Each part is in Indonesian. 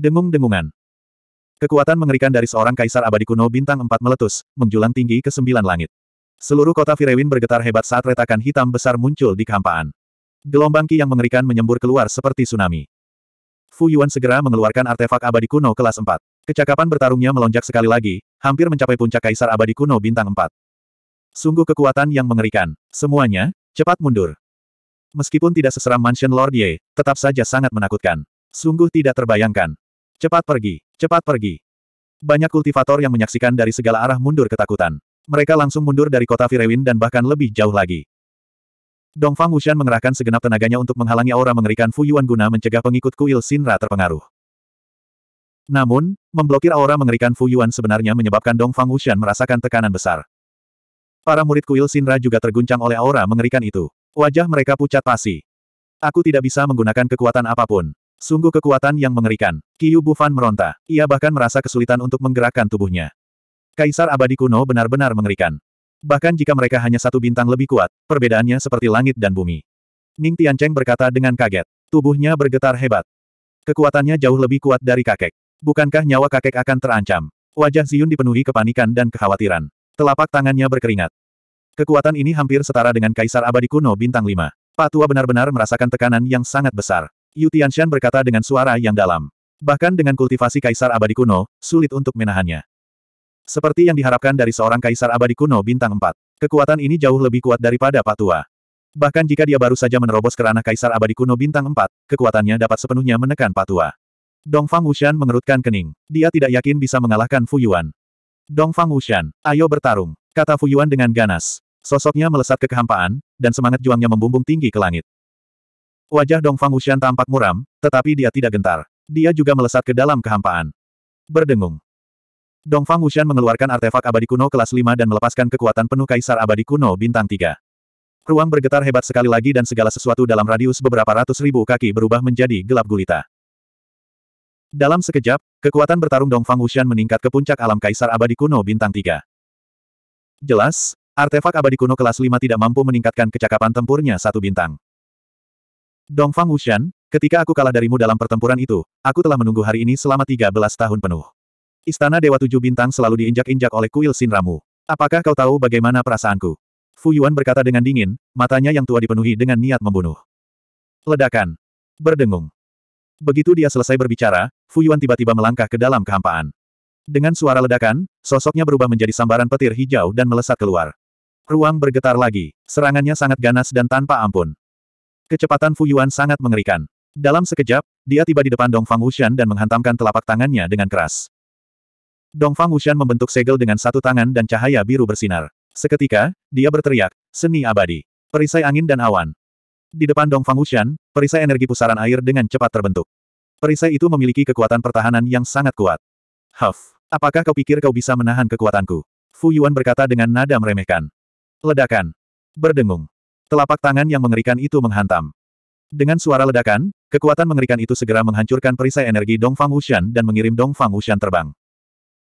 demung dengungan Kekuatan mengerikan dari seorang kaisar abadi kuno bintang empat meletus, menjulang tinggi ke sembilan langit. Seluruh kota Firewin bergetar hebat saat retakan hitam besar muncul di kehampaan. Gelombang ki yang mengerikan menyembur keluar seperti tsunami. Fu Yuan segera mengeluarkan artefak abadi kuno kelas 4. Kecakapan bertarungnya melonjak sekali lagi, hampir mencapai puncak kaisar abadi kuno bintang 4. Sungguh kekuatan yang mengerikan. Semuanya, cepat mundur. Meskipun tidak seseram Mansion Lord Ye, tetap saja sangat menakutkan. Sungguh tidak terbayangkan. Cepat pergi, cepat pergi. Banyak kultivator yang menyaksikan dari segala arah mundur ketakutan. Mereka langsung mundur dari kota Firewin dan bahkan lebih jauh lagi. Dongfang Wushan mengerahkan segenap tenaganya untuk menghalangi aura mengerikan Fu Fuyuan guna mencegah pengikut kuil Sinra terpengaruh. Namun, memblokir aura mengerikan Fu Yuan sebenarnya menyebabkan Dong Fang Wushan merasakan tekanan besar. Para murid kuil Sinra juga terguncang oleh aura mengerikan itu. Wajah mereka pucat pasi. Aku tidak bisa menggunakan kekuatan apapun. Sungguh kekuatan yang mengerikan. Qiu Bufan meronta. Ia bahkan merasa kesulitan untuk menggerakkan tubuhnya. Kaisar abadi kuno benar-benar mengerikan. Bahkan jika mereka hanya satu bintang lebih kuat, perbedaannya seperti langit dan bumi. Ning Tiancheng berkata dengan kaget. Tubuhnya bergetar hebat. Kekuatannya jauh lebih kuat dari kakek. Bukankah nyawa kakek akan terancam? Wajah Ziyun dipenuhi kepanikan dan kekhawatiran. Telapak tangannya berkeringat. Kekuatan ini hampir setara dengan kaisar abadi kuno bintang 5. Patua benar-benar merasakan tekanan yang sangat besar. Yu Tianshan berkata dengan suara yang dalam. Bahkan dengan kultivasi kaisar abadi kuno, sulit untuk menahannya. Seperti yang diharapkan dari seorang kaisar abadi kuno bintang 4. Kekuatan ini jauh lebih kuat daripada patua. Bahkan jika dia baru saja menerobos ke ranah kaisar abadi kuno bintang 4, kekuatannya dapat sepenuhnya menekan patua. Dongfang Wushan mengerutkan kening. Dia tidak yakin bisa mengalahkan Fu Fuyuan. Dongfang Wushan, ayo bertarung, kata Fu Yuan dengan ganas. Sosoknya melesat ke kehampaan, dan semangat juangnya membumbung tinggi ke langit. Wajah Dong Fang Wuxian tampak muram, tetapi dia tidak gentar. Dia juga melesat ke dalam kehampaan. Berdengung. Dong Fang Wuxian mengeluarkan artefak abadi kuno kelas 5 dan melepaskan kekuatan penuh kaisar abadi kuno bintang 3. Ruang bergetar hebat sekali lagi dan segala sesuatu dalam radius beberapa ratus ribu kaki berubah menjadi gelap gulita. Dalam sekejap, kekuatan bertarung Dong Fang Wuxian meningkat ke puncak alam kaisar abadi kuno bintang 3. Jelas, artefak abadi kuno kelas 5 tidak mampu meningkatkan kecakapan tempurnya satu bintang. Dongfang Wushan, ketika aku kalah darimu dalam pertempuran itu, aku telah menunggu hari ini selama 13 tahun penuh. Istana Dewa Tujuh Bintang selalu diinjak-injak oleh kuil Sinramu. Apakah kau tahu bagaimana perasaanku? Fu Yuan berkata dengan dingin, matanya yang tua dipenuhi dengan niat membunuh. Ledakan. Berdengung. Begitu dia selesai berbicara, Fu Yuan tiba-tiba melangkah ke dalam kehampaan. Dengan suara ledakan, sosoknya berubah menjadi sambaran petir hijau dan melesat keluar. Ruang bergetar lagi, serangannya sangat ganas dan tanpa ampun. Kecepatan Fu Yuan sangat mengerikan. Dalam sekejap, dia tiba di depan Dong Fang Wuxian dan menghantamkan telapak tangannya dengan keras. Dong Fang Wuxian membentuk segel dengan satu tangan dan cahaya biru bersinar. Seketika, dia berteriak, seni abadi. Perisai angin dan awan. Di depan Dong Fang Wuxian, perisai energi pusaran air dengan cepat terbentuk. Perisai itu memiliki kekuatan pertahanan yang sangat kuat. Huff, apakah kau pikir kau bisa menahan kekuatanku? Fu Yuan berkata dengan nada meremehkan. Ledakan. Berdengung. Telapak tangan yang mengerikan itu menghantam. Dengan suara ledakan, kekuatan mengerikan itu segera menghancurkan perisai energi Dong Fang Wushan dan mengirim Dong Fang Wushan terbang.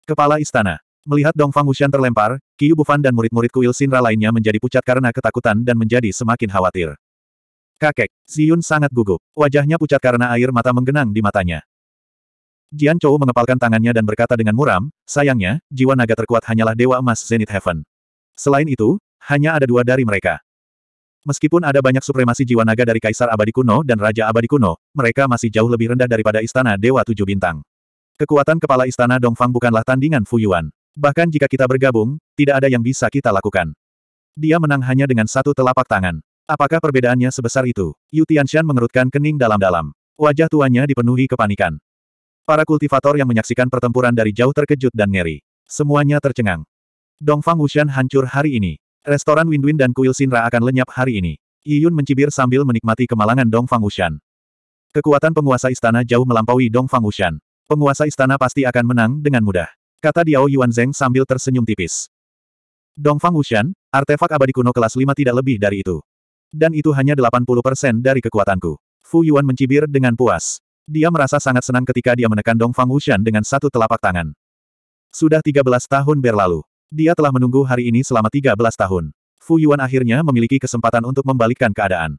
Kepala istana. Melihat Dong Fang Wushan terlempar, Qiu Bufan dan murid-murid kuil Sinra lainnya menjadi pucat karena ketakutan dan menjadi semakin khawatir. Kakek, Ziyun sangat gugup. Wajahnya pucat karena air mata menggenang di matanya. Jian Chou mengepalkan tangannya dan berkata dengan muram, sayangnya, jiwa naga terkuat hanyalah Dewa Emas Zenith Heaven. Selain itu, hanya ada dua dari mereka. Meskipun ada banyak supremasi jiwa naga dari Kaisar Abadi Kuno dan Raja Abadi Kuno, mereka masih jauh lebih rendah daripada Istana Dewa Tujuh Bintang. Kekuatan kepala Istana Dongfang bukanlah tandingan Fu Yuan. Bahkan jika kita bergabung, tidak ada yang bisa kita lakukan. Dia menang hanya dengan satu telapak tangan. Apakah perbedaannya sebesar itu? Yu Tianxian mengerutkan kening dalam-dalam. Wajah tuanya dipenuhi kepanikan. Para kultivator yang menyaksikan pertempuran dari jauh terkejut dan ngeri. Semuanya tercengang. Dongfang Wushan hancur hari ini. Restoran Windwin dan Kuil Sinra akan lenyap hari ini. Yiyun mencibir sambil menikmati kemalangan Dong Fangushan. Kekuatan penguasa istana jauh melampaui Dong Fangushan. Penguasa istana pasti akan menang dengan mudah. Kata Diao Yuanzeng sambil tersenyum tipis. Dong Fangushan, artefak abadi kuno kelas 5 tidak lebih dari itu. Dan itu hanya 80% dari kekuatanku. Fu Yuan mencibir dengan puas. Dia merasa sangat senang ketika dia menekan Dong Fangushan dengan satu telapak tangan. Sudah 13 tahun berlalu. Dia telah menunggu hari ini selama 13 tahun. Fu Yuan akhirnya memiliki kesempatan untuk membalikkan keadaan.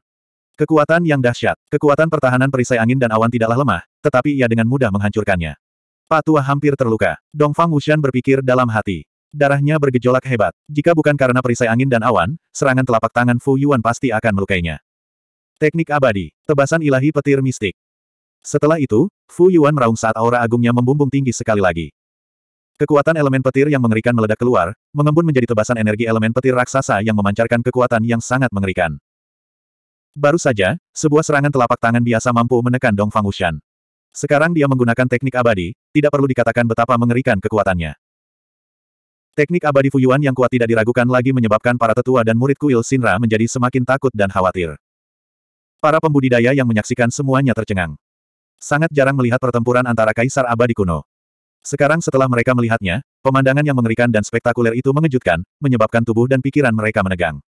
Kekuatan yang dahsyat, kekuatan pertahanan perisai angin dan awan tidaklah lemah, tetapi ia dengan mudah menghancurkannya. Pak tua hampir terluka. Dongfang Wushan berpikir dalam hati. Darahnya bergejolak hebat. Jika bukan karena perisai angin dan awan, serangan telapak tangan Fu Yuan pasti akan melukainya. Teknik abadi, tebasan ilahi petir mistik. Setelah itu, Fu Yuan meraung saat aura agungnya membumbung tinggi sekali lagi. Kekuatan elemen petir yang mengerikan meledak keluar, mengembun menjadi tebasan energi elemen petir raksasa yang memancarkan kekuatan yang sangat mengerikan. Baru saja, sebuah serangan telapak tangan biasa mampu menekan Dong Fang Wushan. Sekarang dia menggunakan teknik abadi, tidak perlu dikatakan betapa mengerikan kekuatannya. Teknik abadi Fuyuan yang kuat tidak diragukan lagi menyebabkan para tetua dan murid kuil Sinra menjadi semakin takut dan khawatir. Para pembudidaya yang menyaksikan semuanya tercengang. Sangat jarang melihat pertempuran antara kaisar abadi kuno. Sekarang setelah mereka melihatnya, pemandangan yang mengerikan dan spektakuler itu mengejutkan, menyebabkan tubuh dan pikiran mereka menegang.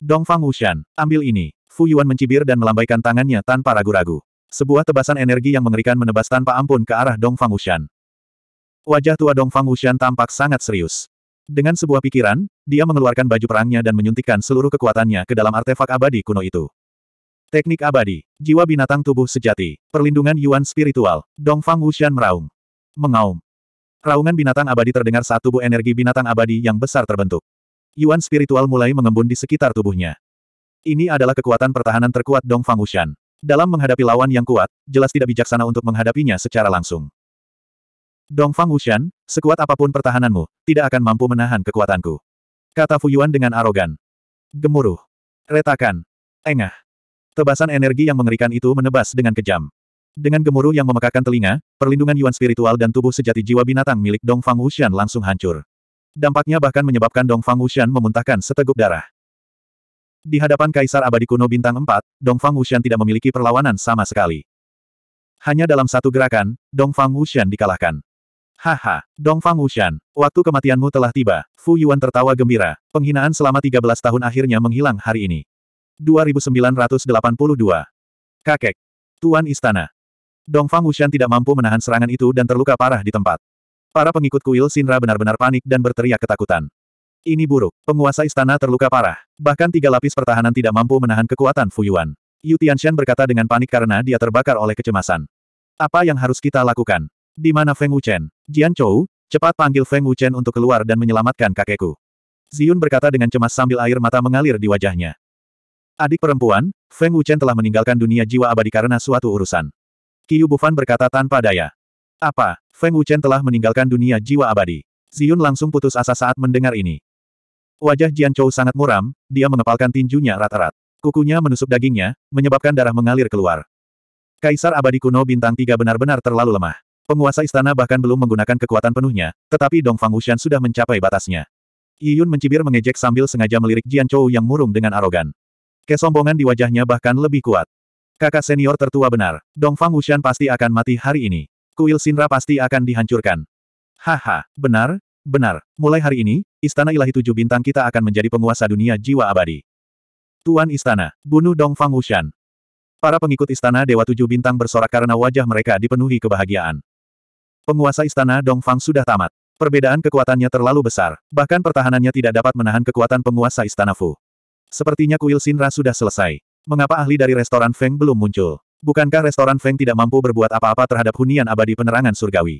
Dong Fang Wushan, ambil ini. Fu Yuan mencibir dan melambaikan tangannya tanpa ragu-ragu. Sebuah tebasan energi yang mengerikan menebas tanpa ampun ke arah Dong Fang Wushan. Wajah tua Dong Fang Wushan tampak sangat serius. Dengan sebuah pikiran, dia mengeluarkan baju perangnya dan menyuntikkan seluruh kekuatannya ke dalam artefak abadi kuno itu. Teknik abadi, jiwa binatang tubuh sejati, perlindungan Yuan spiritual, Dong Fang Wushan meraung mengaum. Raungan binatang abadi terdengar saat tubuh energi binatang abadi yang besar terbentuk. Yuan spiritual mulai mengembun di sekitar tubuhnya. Ini adalah kekuatan pertahanan terkuat Dong Fang Wushan. Dalam menghadapi lawan yang kuat, jelas tidak bijaksana untuk menghadapinya secara langsung. Dong Fang Wushan, sekuat apapun pertahananmu, tidak akan mampu menahan kekuatanku. Kata Fu Yuan dengan arogan. Gemuruh. Retakan. Engah. Tebasan energi yang mengerikan itu menebas dengan kejam. Dengan gemuruh yang memekakan telinga, perlindungan yuan spiritual dan tubuh sejati jiwa binatang milik Dong Fang Wuxian langsung hancur. Dampaknya bahkan menyebabkan Dong Fang Wuxian memuntahkan seteguk darah. Di hadapan Kaisar Abadi Kuno Bintang 4, Dong Fang Wuxian tidak memiliki perlawanan sama sekali. Hanya dalam satu gerakan, Dong Fang Wuxian dikalahkan. Haha, Dong Fang Wuxian, waktu kematianmu telah tiba. Fu Yuan tertawa gembira. Penghinaan selama 13 tahun akhirnya menghilang hari ini. 2982. Kakek. Tuan Istana. Dongfang Wushan tidak mampu menahan serangan itu dan terluka parah di tempat. Para pengikut kuil Sinra benar-benar panik dan berteriak ketakutan. Ini buruk. Penguasa istana terluka parah. Bahkan tiga lapis pertahanan tidak mampu menahan kekuatan Fu Yuan. Yu Tianshan berkata dengan panik karena dia terbakar oleh kecemasan. Apa yang harus kita lakukan? Di mana Feng Wuchen? Jian Chou, cepat panggil Feng Wuchen untuk keluar dan menyelamatkan kakekku. Ziyun berkata dengan cemas sambil air mata mengalir di wajahnya. Adik perempuan, Feng Wuchen telah meninggalkan dunia jiwa abadi karena suatu urusan. Qiyu Bufan berkata tanpa daya. Apa, Feng Wuchen telah meninggalkan dunia jiwa abadi. Ziyun langsung putus asa saat mendengar ini. Wajah Jian Chou sangat muram, dia mengepalkan tinjunya rat-rat. Kukunya menusuk dagingnya, menyebabkan darah mengalir keluar. Kaisar abadi kuno bintang tiga benar-benar terlalu lemah. Penguasa istana bahkan belum menggunakan kekuatan penuhnya, tetapi Dong Fang Wuxian sudah mencapai batasnya. Yiyun mencibir mengejek sambil sengaja melirik Jian Chou yang murung dengan arogan. Kesombongan di wajahnya bahkan lebih kuat. Kakak senior tertua benar, Dongfang Wushan pasti akan mati hari ini. Kuil Sinra pasti akan dihancurkan. Haha, benar, benar. Mulai hari ini, Istana Ilahi Tujuh Bintang kita akan menjadi penguasa dunia jiwa abadi. Tuan Istana, bunuh Dongfang Wushan. Para pengikut Istana Dewa Tujuh Bintang bersorak karena wajah mereka dipenuhi kebahagiaan. Penguasa Istana Dongfang sudah tamat. Perbedaan kekuatannya terlalu besar, bahkan pertahanannya tidak dapat menahan kekuatan penguasa Istana Fu. Sepertinya kuil Sinra sudah selesai. Mengapa ahli dari restoran Feng belum muncul? Bukankah restoran Feng tidak mampu berbuat apa-apa terhadap hunian abadi penerangan surgawi?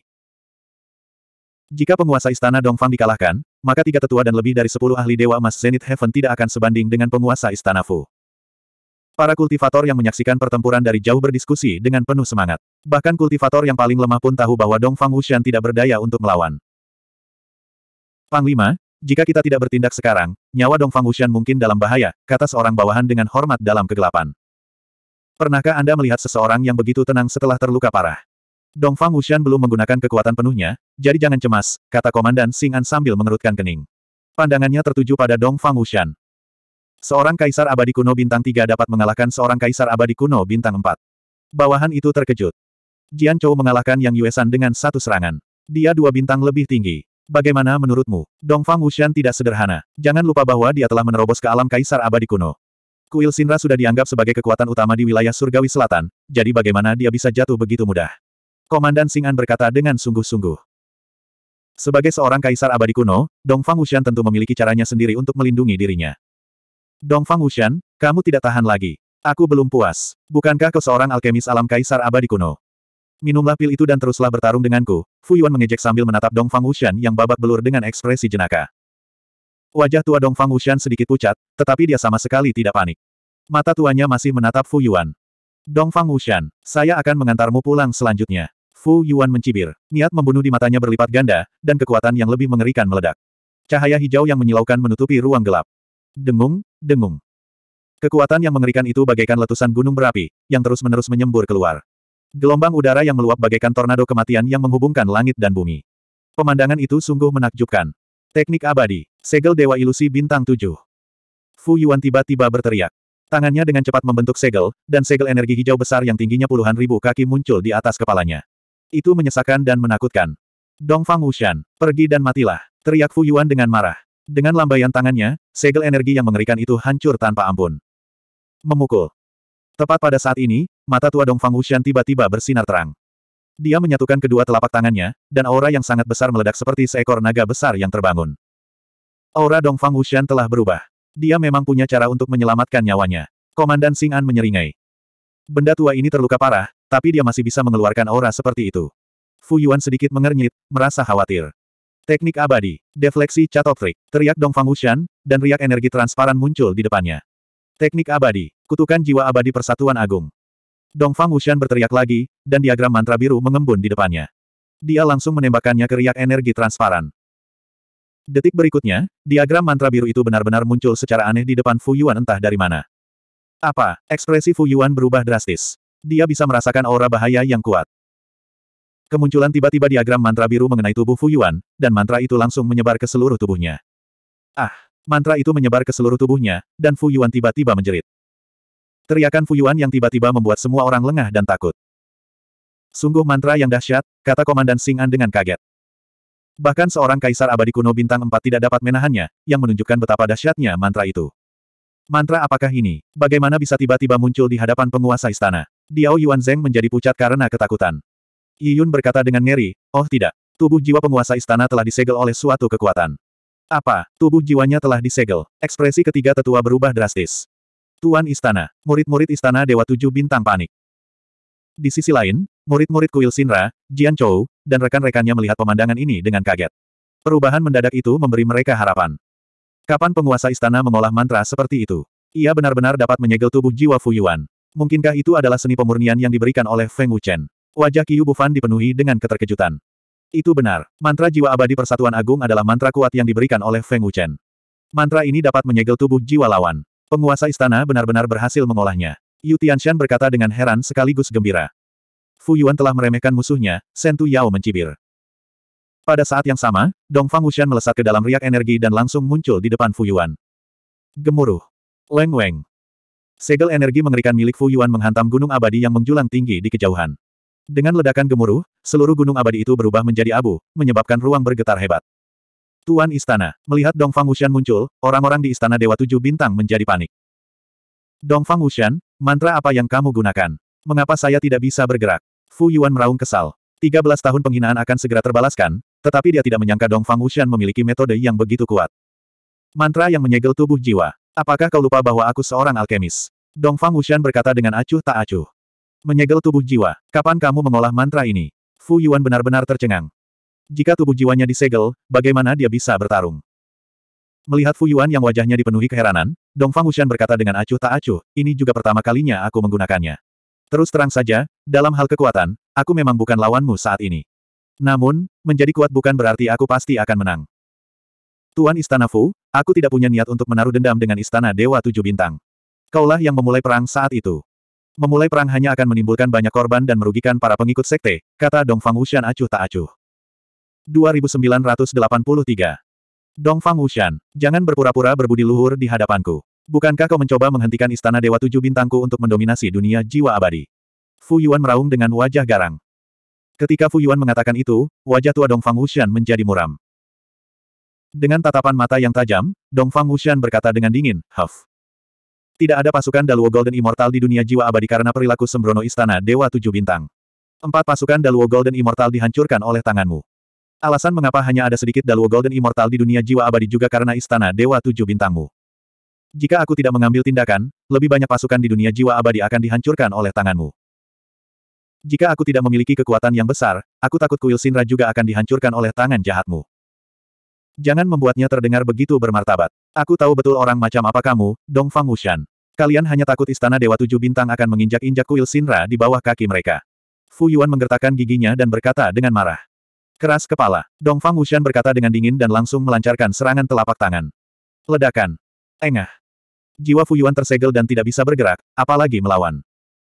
Jika penguasa istana Dongfang dikalahkan, maka tiga tetua dan lebih dari sepuluh ahli Dewa Emas Zenith Heaven tidak akan sebanding dengan penguasa istana Fu. Para kultivator yang menyaksikan pertempuran dari jauh berdiskusi dengan penuh semangat. Bahkan kultivator yang paling lemah pun tahu bahwa Dongfang Wushan tidak berdaya untuk melawan. Panglima, jika kita tidak bertindak sekarang, nyawa Dong Wuxian mungkin dalam bahaya, kata seorang bawahan dengan hormat dalam kegelapan. Pernahkah Anda melihat seseorang yang begitu tenang setelah terluka parah? Dong Wuxian belum menggunakan kekuatan penuhnya, jadi jangan cemas, kata Komandan Singan sambil mengerutkan kening. Pandangannya tertuju pada Dong Wuxian. Seorang kaisar abadi kuno bintang 3 dapat mengalahkan seorang kaisar abadi kuno bintang 4. Bawahan itu terkejut. Jian Chou mengalahkan Yang Yuesan dengan satu serangan. Dia dua bintang lebih tinggi. Bagaimana menurutmu? Dongfang Wushan tidak sederhana. Jangan lupa bahwa dia telah menerobos ke alam kaisar abadi kuno. Kuil Sinra sudah dianggap sebagai kekuatan utama di wilayah surgawi selatan, jadi bagaimana dia bisa jatuh begitu mudah? Komandan Sing'an berkata dengan sungguh-sungguh. Sebagai seorang kaisar abadi kuno, Dongfang Wushan tentu memiliki caranya sendiri untuk melindungi dirinya. Dongfang Wushan, kamu tidak tahan lagi. Aku belum puas. Bukankah kau seorang alkemis alam kaisar abadi kuno? Minumlah pil itu dan teruslah bertarung denganku, Fu Yuan mengejek sambil menatap Dong Fang Wuxian yang babak belur dengan ekspresi jenaka. Wajah tua Dong Fang Wuxian sedikit pucat, tetapi dia sama sekali tidak panik. Mata tuanya masih menatap Fu Yuan. Dong Fang Wuxian, saya akan mengantarmu pulang selanjutnya. Fu Yuan mencibir. Niat membunuh di matanya berlipat ganda, dan kekuatan yang lebih mengerikan meledak. Cahaya hijau yang menyilaukan menutupi ruang gelap. Dengung, dengung. Kekuatan yang mengerikan itu bagaikan letusan gunung berapi, yang terus-menerus menyembur keluar. Gelombang udara yang meluap bagaikan tornado kematian yang menghubungkan langit dan bumi. Pemandangan itu sungguh menakjubkan. Teknik abadi, segel Dewa Ilusi Bintang Tujuh. Fu Yuan tiba-tiba berteriak. Tangannya dengan cepat membentuk segel, dan segel energi hijau besar yang tingginya puluhan ribu kaki muncul di atas kepalanya. Itu menyesakan dan menakutkan. Dong Fang Wushan, pergi dan matilah, teriak Fu Yuan dengan marah. Dengan lambaian tangannya, segel energi yang mengerikan itu hancur tanpa ampun. Memukul. Tepat pada saat ini, mata tua Dong Fang Wuxian tiba-tiba bersinar terang. Dia menyatukan kedua telapak tangannya, dan aura yang sangat besar meledak seperti seekor naga besar yang terbangun. Aura Dong Fang Wuxian telah berubah. Dia memang punya cara untuk menyelamatkan nyawanya. Komandan Sing An menyeringai. Benda tua ini terluka parah, tapi dia masih bisa mengeluarkan aura seperti itu. Fu Yuan sedikit mengernyit, merasa khawatir. Teknik abadi, defleksi catoptrik, teriak Dong Fang Wuxian, dan riak energi transparan muncul di depannya. Teknik abadi, kutukan jiwa abadi persatuan agung. Dongfang Wushan berteriak lagi, dan diagram mantra biru mengembun di depannya. Dia langsung menembakkannya ke riak energi transparan. Detik berikutnya, diagram mantra biru itu benar-benar muncul secara aneh di depan Fu Yuan entah dari mana. Apa? Ekspresi Fu Yuan berubah drastis. Dia bisa merasakan aura bahaya yang kuat. Kemunculan tiba-tiba diagram mantra biru mengenai tubuh Fu Yuan, dan mantra itu langsung menyebar ke seluruh tubuhnya. Ah! Mantra itu menyebar ke seluruh tubuhnya, dan Fu Yuan tiba-tiba menjerit. Teriakan Fuyuan yang tiba-tiba membuat semua orang lengah dan takut. Sungguh mantra yang dahsyat, kata Komandan Singan dengan kaget. Bahkan seorang kaisar abadi kuno bintang Empat tidak dapat menahannya, yang menunjukkan betapa dahsyatnya mantra itu. Mantra apakah ini? Bagaimana bisa tiba-tiba muncul di hadapan penguasa istana? Diao Yuanzeng menjadi pucat karena ketakutan. Yun berkata dengan ngeri, oh tidak, tubuh jiwa penguasa istana telah disegel oleh suatu kekuatan. Apa, tubuh jiwanya telah disegel? Ekspresi ketiga tetua berubah drastis. Tuan Istana, murid-murid Istana Dewa Tujuh Bintang panik. Di sisi lain, murid-murid Kuil Sinra, Jian Chou, dan rekan-rekannya melihat pemandangan ini dengan kaget. Perubahan mendadak itu memberi mereka harapan. Kapan penguasa istana mengolah mantra seperti itu? Ia benar-benar dapat menyegel tubuh jiwa Fu Fuyuan. Mungkinkah itu adalah seni pemurnian yang diberikan oleh Feng Wuchen? Wajah Qiu Bufan dipenuhi dengan keterkejutan. Itu benar, mantra jiwa abadi Persatuan Agung adalah mantra kuat yang diberikan oleh Feng Wuchen. Mantra ini dapat menyegel tubuh jiwa lawan. Penguasa istana benar-benar berhasil mengolahnya. Yu Tianshan berkata dengan heran sekaligus gembira. Fu Yuan telah meremehkan musuhnya, Sentu Yao mencibir. Pada saat yang sama, Dong Fang Wuxian melesat ke dalam riak energi dan langsung muncul di depan Fu Yuan. Gemuruh. Leng Weng. Segel energi mengerikan milik Fu Yuan menghantam gunung abadi yang menjulang tinggi di kejauhan. Dengan ledakan gemuruh, seluruh gunung abadi itu berubah menjadi abu, menyebabkan ruang bergetar hebat. Tuan Istana, melihat Dong Fang Wushan muncul, orang-orang di Istana Dewa Tujuh Bintang menjadi panik. Dong Fang Wushan, mantra apa yang kamu gunakan? Mengapa saya tidak bisa bergerak? Fu Yuan meraung kesal. 13 tahun penghinaan akan segera terbalaskan, tetapi dia tidak menyangka Dong Fang Wushan memiliki metode yang begitu kuat. Mantra yang menyegel tubuh jiwa. Apakah kau lupa bahwa aku seorang alkemis? Dong Fang Wushan berkata dengan acuh tak acuh. Menyegel tubuh jiwa, kapan kamu mengolah mantra ini? Fu Yuan benar-benar tercengang. Jika tubuh jiwanya disegel, bagaimana dia bisa bertarung? Melihat Fu Yuan yang wajahnya dipenuhi keheranan, Dong Fang Wuxian berkata dengan acuh tak acuh, ini juga pertama kalinya aku menggunakannya. Terus terang saja, dalam hal kekuatan, aku memang bukan lawanmu saat ini. Namun, menjadi kuat bukan berarti aku pasti akan menang. Tuan Istana Fu, aku tidak punya niat untuk menaruh dendam dengan Istana Dewa Tujuh Bintang. Kaulah yang memulai perang saat itu. Memulai perang hanya akan menimbulkan banyak korban dan merugikan para pengikut sekte, kata Dong Fang Wuxian acuh tak acuh. 2983. Dong Fang Wushan, jangan berpura-pura berbudi luhur di hadapanku. Bukankah kau mencoba menghentikan Istana Dewa Tujuh Bintangku untuk mendominasi dunia jiwa abadi? Fu Yuan meraung dengan wajah garang. Ketika Fu Yuan mengatakan itu, wajah tua Dong Fang Wushan menjadi muram. Dengan tatapan mata yang tajam, Dong Fang Wushan berkata dengan dingin, Huff. Tidak ada pasukan Daluo Golden Immortal di dunia jiwa abadi karena perilaku sembrono Istana Dewa Tujuh Bintang. Empat pasukan Daluo Golden Immortal dihancurkan oleh tanganmu. Alasan mengapa hanya ada sedikit Daluo Golden Immortal di dunia jiwa abadi juga karena istana Dewa Tujuh Bintangmu. Jika aku tidak mengambil tindakan, lebih banyak pasukan di dunia jiwa abadi akan dihancurkan oleh tanganmu. Jika aku tidak memiliki kekuatan yang besar, aku takut kuil Sinra juga akan dihancurkan oleh tangan jahatmu. Jangan membuatnya terdengar begitu bermartabat. Aku tahu betul orang macam apa kamu, Dong Fang Wushan. Kalian hanya takut istana Dewa Tujuh Bintang akan menginjak-injak kuil Sinra di bawah kaki mereka. Fu Yuan menggertakkan giginya dan berkata dengan marah. Keras kepala. Dongfang Wushan berkata dengan dingin dan langsung melancarkan serangan telapak tangan. Ledakan. Engah. Jiwa Fuyuan tersegel dan tidak bisa bergerak, apalagi melawan.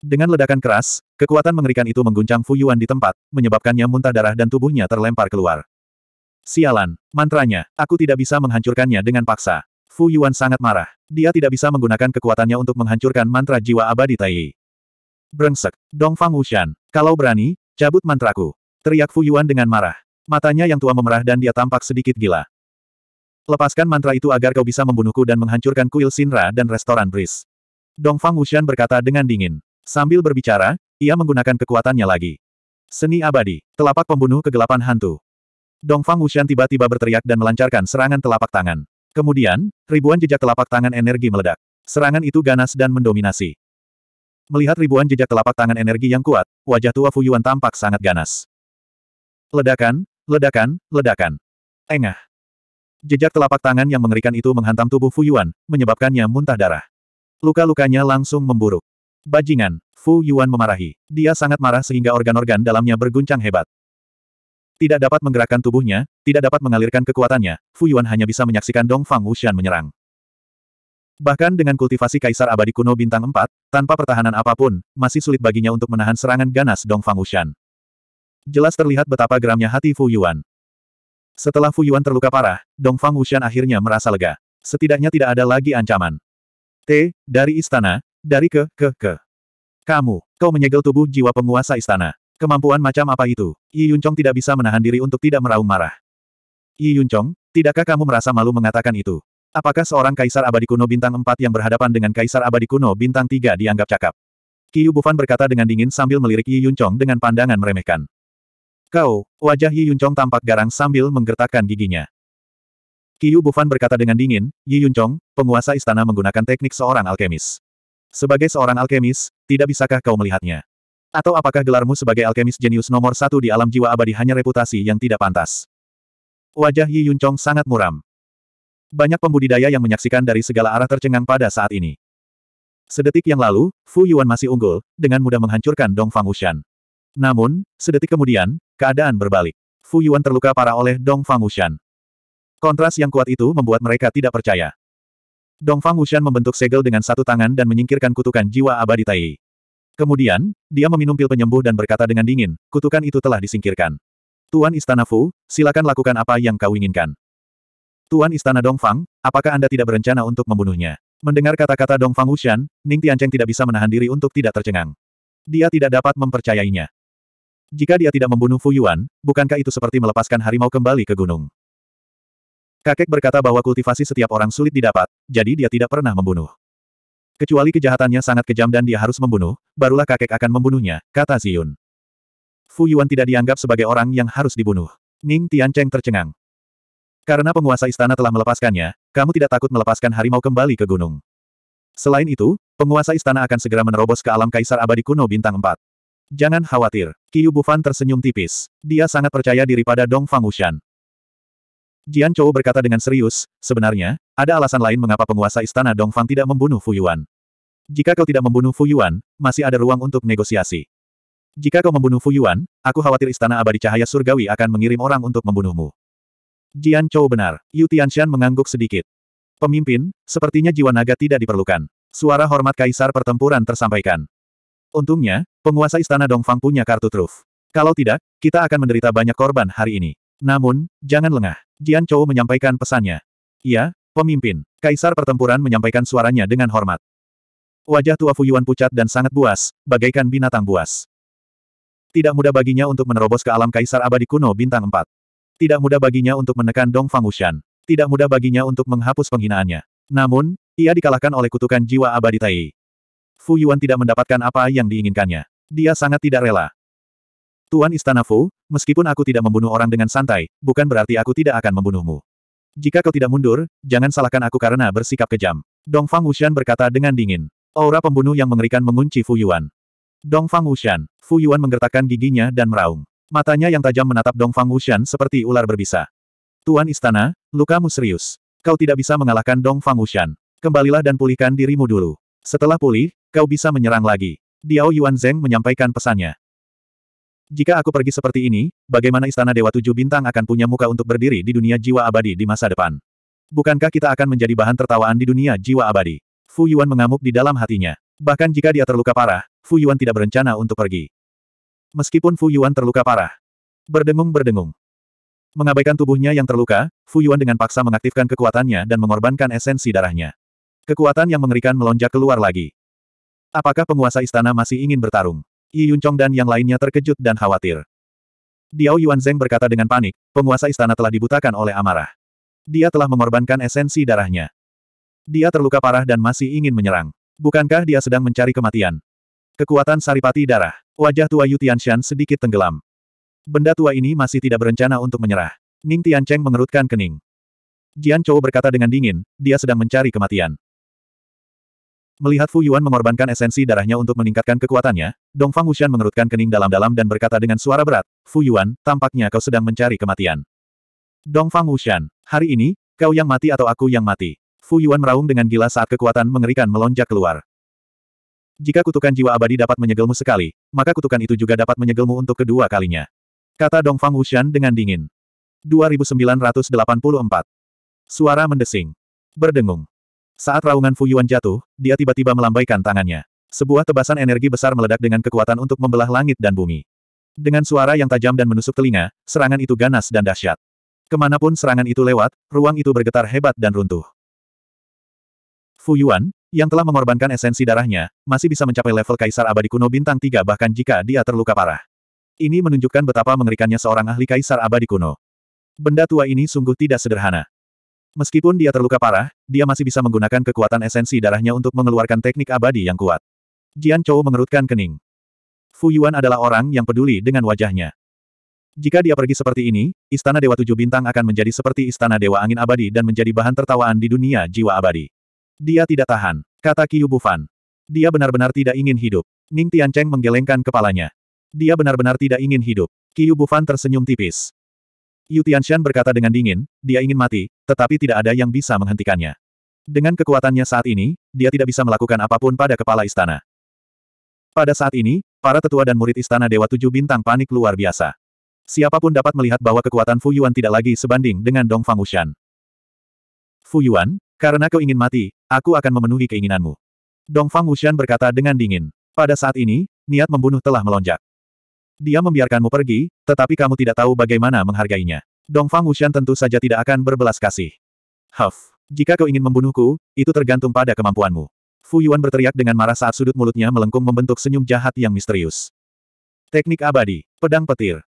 Dengan ledakan keras, kekuatan mengerikan itu mengguncang Fuyuan di tempat, menyebabkannya muntah darah dan tubuhnya terlempar keluar. Sialan, mantranya, aku tidak bisa menghancurkannya dengan paksa. Fu Yuan sangat marah. Dia tidak bisa menggunakan kekuatannya untuk menghancurkan mantra jiwa abadi Tai. Brengsek, Fang Wushan, kalau berani, cabut mantraku. Teriak Fu Yuan dengan marah. Matanya yang tua memerah dan dia tampak sedikit gila. Lepaskan mantra itu agar kau bisa membunuhku dan menghancurkan kuil Sinra dan restoran Dong Fang Wuxian berkata dengan dingin. Sambil berbicara, ia menggunakan kekuatannya lagi. Seni abadi, telapak pembunuh kegelapan hantu. Dong Fang Wuxian tiba-tiba berteriak dan melancarkan serangan telapak tangan. Kemudian, ribuan jejak telapak tangan energi meledak. Serangan itu ganas dan mendominasi. Melihat ribuan jejak telapak tangan energi yang kuat, wajah tua Fu Yuan tampak sangat ganas. Ledakan, ledakan, ledakan. Engah. Jejak telapak tangan yang mengerikan itu menghantam tubuh Fu Yuan, menyebabkannya muntah darah. Luka-lukanya langsung memburuk. Bajingan, Fu Yuan memarahi. Dia sangat marah sehingga organ-organ dalamnya berguncang hebat. Tidak dapat menggerakkan tubuhnya, tidak dapat mengalirkan kekuatannya, Fu Yuan hanya bisa menyaksikan Dong Fang Wuxian menyerang. Bahkan dengan kultivasi Kaisar Abadi Kuno Bintang 4, tanpa pertahanan apapun, masih sulit baginya untuk menahan serangan ganas Dong Fang Wuxian. Jelas terlihat betapa geramnya hati Fu Yuan. Setelah Fu Yuan terluka parah, Dong Fang Wuxian akhirnya merasa lega. Setidaknya tidak ada lagi ancaman. T, dari istana, dari ke, ke, ke. Kamu, kau menyegel tubuh jiwa penguasa istana. Kemampuan macam apa itu? Yi Yuncong tidak bisa menahan diri untuk tidak meraung marah. Yi Yuncong, tidakkah kamu merasa malu mengatakan itu? Apakah seorang kaisar abadi kuno bintang 4 yang berhadapan dengan kaisar abadi kuno bintang 3 dianggap cakap? Qiu Bufan berkata dengan dingin sambil melirik Yi Yuncong dengan pandangan meremehkan. Kau, wajah Yi Yuncong tampak garang sambil menggertakkan giginya. Qiu Bufan berkata dengan dingin, Yi Yuncong, penguasa istana menggunakan teknik seorang alkemis. Sebagai seorang alkemis, tidak bisakah kau melihatnya? Atau apakah gelarmu sebagai alkemis jenius nomor satu di alam jiwa abadi hanya reputasi yang tidak pantas? Wajah Yi Yuncong sangat muram. Banyak pembudidaya yang menyaksikan dari segala arah tercengang pada saat ini. Sedetik yang lalu, Fu Yuan masih unggul, dengan mudah menghancurkan Dong Fang Wushan. Namun, sedetik kemudian, Keadaan berbalik. Fu Yuan terluka parah oleh Dong Fang Wushan. Kontras yang kuat itu membuat mereka tidak percaya. Dong Fang Wushan membentuk segel dengan satu tangan dan menyingkirkan kutukan jiwa abadi Tai. Kemudian, dia meminum pil penyembuh dan berkata dengan dingin, kutukan itu telah disingkirkan. Tuan Istana Fu, silakan lakukan apa yang kau inginkan. Tuan Istana Dong Fang, apakah Anda tidak berencana untuk membunuhnya? Mendengar kata-kata Dongfang Wushan, Ning Tiancheng tidak bisa menahan diri untuk tidak tercengang. Dia tidak dapat mempercayainya. Jika dia tidak membunuh Fu Yuan, bukankah itu seperti melepaskan harimau kembali ke gunung? Kakek berkata bahwa kultivasi setiap orang sulit didapat, jadi dia tidak pernah membunuh. Kecuali kejahatannya sangat kejam dan dia harus membunuh, barulah kakek akan membunuhnya, kata Ziyun. Fu Yuan tidak dianggap sebagai orang yang harus dibunuh. Ning Tian Cheng tercengang. Karena penguasa istana telah melepaskannya, kamu tidak takut melepaskan harimau kembali ke gunung. Selain itu, penguasa istana akan segera menerobos ke alam kaisar abadi kuno bintang 4. Jangan khawatir. Qiu Bufan tersenyum tipis. Dia sangat percaya diri pada Dong Fangushan. Jian Chou berkata dengan serius, sebenarnya, ada alasan lain mengapa penguasa istana Dong Fang tidak membunuh Fu Yuan. Jika kau tidak membunuh Fu Yuan, masih ada ruang untuk negosiasi. Jika kau membunuh Fu Yuan, aku khawatir istana abadi cahaya surgawi akan mengirim orang untuk membunuhmu. Jian Chou benar. Yu Tianxian mengangguk sedikit. Pemimpin, sepertinya jiwa naga tidak diperlukan. Suara hormat kaisar pertempuran tersampaikan. Untungnya, penguasa istana Dongfang punya kartu truf. Kalau tidak, kita akan menderita banyak korban hari ini. Namun, jangan lengah. Jian Chou menyampaikan pesannya. Iya, pemimpin. Kaisar pertempuran menyampaikan suaranya dengan hormat. Wajah tua Fuyuan pucat dan sangat buas, bagaikan binatang buas. Tidak mudah baginya untuk menerobos ke alam kaisar abadi kuno bintang 4. Tidak mudah baginya untuk menekan Dong Fang Wushan. Tidak mudah baginya untuk menghapus penghinaannya. Namun, ia dikalahkan oleh kutukan jiwa abadi Tai. Fu Yuan tidak mendapatkan apa yang diinginkannya. Dia sangat tidak rela. Tuan Istana Fu, meskipun aku tidak membunuh orang dengan santai, bukan berarti aku tidak akan membunuhmu. Jika kau tidak mundur, jangan salahkan aku karena bersikap kejam. Dong Fang Wuxian berkata dengan dingin. Aura pembunuh yang mengerikan mengunci Fu Yuan. Dong Fang Wuxian. Fu Yuan menggertakkan giginya dan meraung. Matanya yang tajam menatap Dong Fang Wuxian seperti ular berbisa. Tuan Istana, lukamu serius. Kau tidak bisa mengalahkan Dong Fang Wuxian. Kembalilah dan pulihkan dirimu dulu. Setelah pulih, kau bisa menyerang lagi. Diao Yuan Zeng menyampaikan pesannya. Jika aku pergi seperti ini, bagaimana Istana Dewa Tujuh Bintang akan punya muka untuk berdiri di dunia jiwa abadi di masa depan? Bukankah kita akan menjadi bahan tertawaan di dunia jiwa abadi? Fu Yuan mengamuk di dalam hatinya. Bahkan jika dia terluka parah, Fu Yuan tidak berencana untuk pergi. Meskipun Fu Yuan terluka parah. Berdengung-berdengung. Mengabaikan tubuhnya yang terluka, Fu Yuan dengan paksa mengaktifkan kekuatannya dan mengorbankan esensi darahnya. Kekuatan yang mengerikan melonjak keluar lagi. Apakah penguasa istana masih ingin bertarung? Yi Yuncong dan yang lainnya terkejut dan khawatir. Diao Yuanzeng berkata dengan panik, penguasa istana telah dibutakan oleh amarah. Dia telah mengorbankan esensi darahnya. Dia terluka parah dan masih ingin menyerang. Bukankah dia sedang mencari kematian? Kekuatan saripati darah. Wajah tua Yu Tianxian sedikit tenggelam. Benda tua ini masih tidak berencana untuk menyerah. Ning Tiancheng mengerutkan kening. Jian Chou berkata dengan dingin, dia sedang mencari kematian. Melihat Fu Yuan mengorbankan esensi darahnya untuk meningkatkan kekuatannya, Dongfang Wuxian mengerutkan kening dalam-dalam dan berkata dengan suara berat, Fu Yuan, tampaknya kau sedang mencari kematian. Dongfang Wuxian, hari ini, kau yang mati atau aku yang mati. Fu Yuan meraung dengan gila saat kekuatan mengerikan melonjak keluar. Jika kutukan jiwa abadi dapat menyegelmu sekali, maka kutukan itu juga dapat menyegelmu untuk kedua kalinya. Kata Dongfang Wuxian dengan dingin. 2984. Suara mendesing. Berdengung. Saat raungan Fu Yuan jatuh, dia tiba-tiba melambaikan tangannya. Sebuah tebasan energi besar meledak dengan kekuatan untuk membelah langit dan bumi. Dengan suara yang tajam dan menusuk telinga, serangan itu ganas dan dahsyat. Kemanapun serangan itu lewat, ruang itu bergetar hebat dan runtuh. Fu Yuan, yang telah mengorbankan esensi darahnya, masih bisa mencapai level kaisar abadi kuno bintang 3 bahkan jika dia terluka parah. Ini menunjukkan betapa mengerikannya seorang ahli kaisar abadi kuno. Benda tua ini sungguh tidak sederhana. Meskipun dia terluka parah, dia masih bisa menggunakan kekuatan esensi darahnya untuk mengeluarkan teknik abadi yang kuat. Jian Chou mengerutkan kening. Fu Yuan adalah orang yang peduli dengan wajahnya. Jika dia pergi seperti ini, Istana Dewa Tujuh Bintang akan menjadi seperti Istana Dewa Angin Abadi dan menjadi bahan tertawaan di dunia jiwa abadi. Dia tidak tahan, kata Qiu Bufan. Dia benar-benar tidak ingin hidup. Ning Cheng menggelengkan kepalanya. Dia benar-benar tidak ingin hidup. Qiu Bufan tersenyum tipis. Yu Tianshan berkata dengan dingin, dia ingin mati, tetapi tidak ada yang bisa menghentikannya. Dengan kekuatannya saat ini, dia tidak bisa melakukan apapun pada kepala istana. Pada saat ini, para tetua dan murid istana Dewa Tujuh Bintang panik luar biasa. Siapapun dapat melihat bahwa kekuatan Fu Yuan tidak lagi sebanding dengan Dong Fang Wushan. Fu Yuan, karena kau ingin mati, aku akan memenuhi keinginanmu. Dong Fang Wushan berkata dengan dingin. Pada saat ini, niat membunuh telah melonjak. Dia membiarkanmu pergi, tetapi kamu tidak tahu bagaimana menghargainya. Dongfang Wushan tentu saja tidak akan berbelas kasih. Huff, jika kau ingin membunuhku, itu tergantung pada kemampuanmu. Fu Yuan berteriak dengan marah saat sudut mulutnya melengkung membentuk senyum jahat yang misterius. Teknik abadi, pedang petir.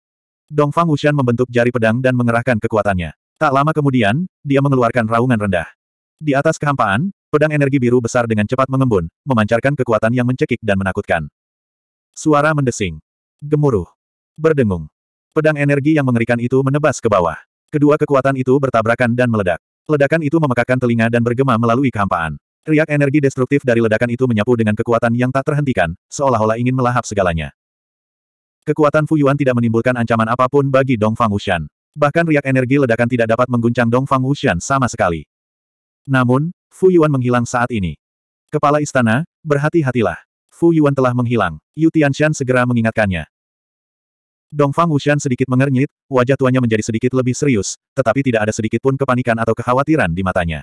Dongfang Wushan membentuk jari pedang dan mengerahkan kekuatannya. Tak lama kemudian, dia mengeluarkan raungan rendah. Di atas kehampaan, pedang energi biru besar dengan cepat mengembun, memancarkan kekuatan yang mencekik dan menakutkan. Suara mendesing gemuruh, berdengung. Pedang energi yang mengerikan itu menebas ke bawah. Kedua kekuatan itu bertabrakan dan meledak. Ledakan itu memekakan telinga dan bergema melalui kehampaan. Riak energi destruktif dari ledakan itu menyapu dengan kekuatan yang tak terhentikan, seolah-olah ingin melahap segalanya. Kekuatan Fu Yuan tidak menimbulkan ancaman apapun bagi Dong Fang Wuxian. Bahkan riak energi ledakan tidak dapat mengguncang Dong Fang Wuxian sama sekali. Namun, Fu Yuan menghilang saat ini. Kepala istana, berhati-hatilah. Fu Yuan telah menghilang. Yu Tianshan segera mengingatkannya. Dongfang Wushan sedikit mengernyit, wajah tuanya menjadi sedikit lebih serius, tetapi tidak ada sedikit pun kepanikan atau kekhawatiran di matanya.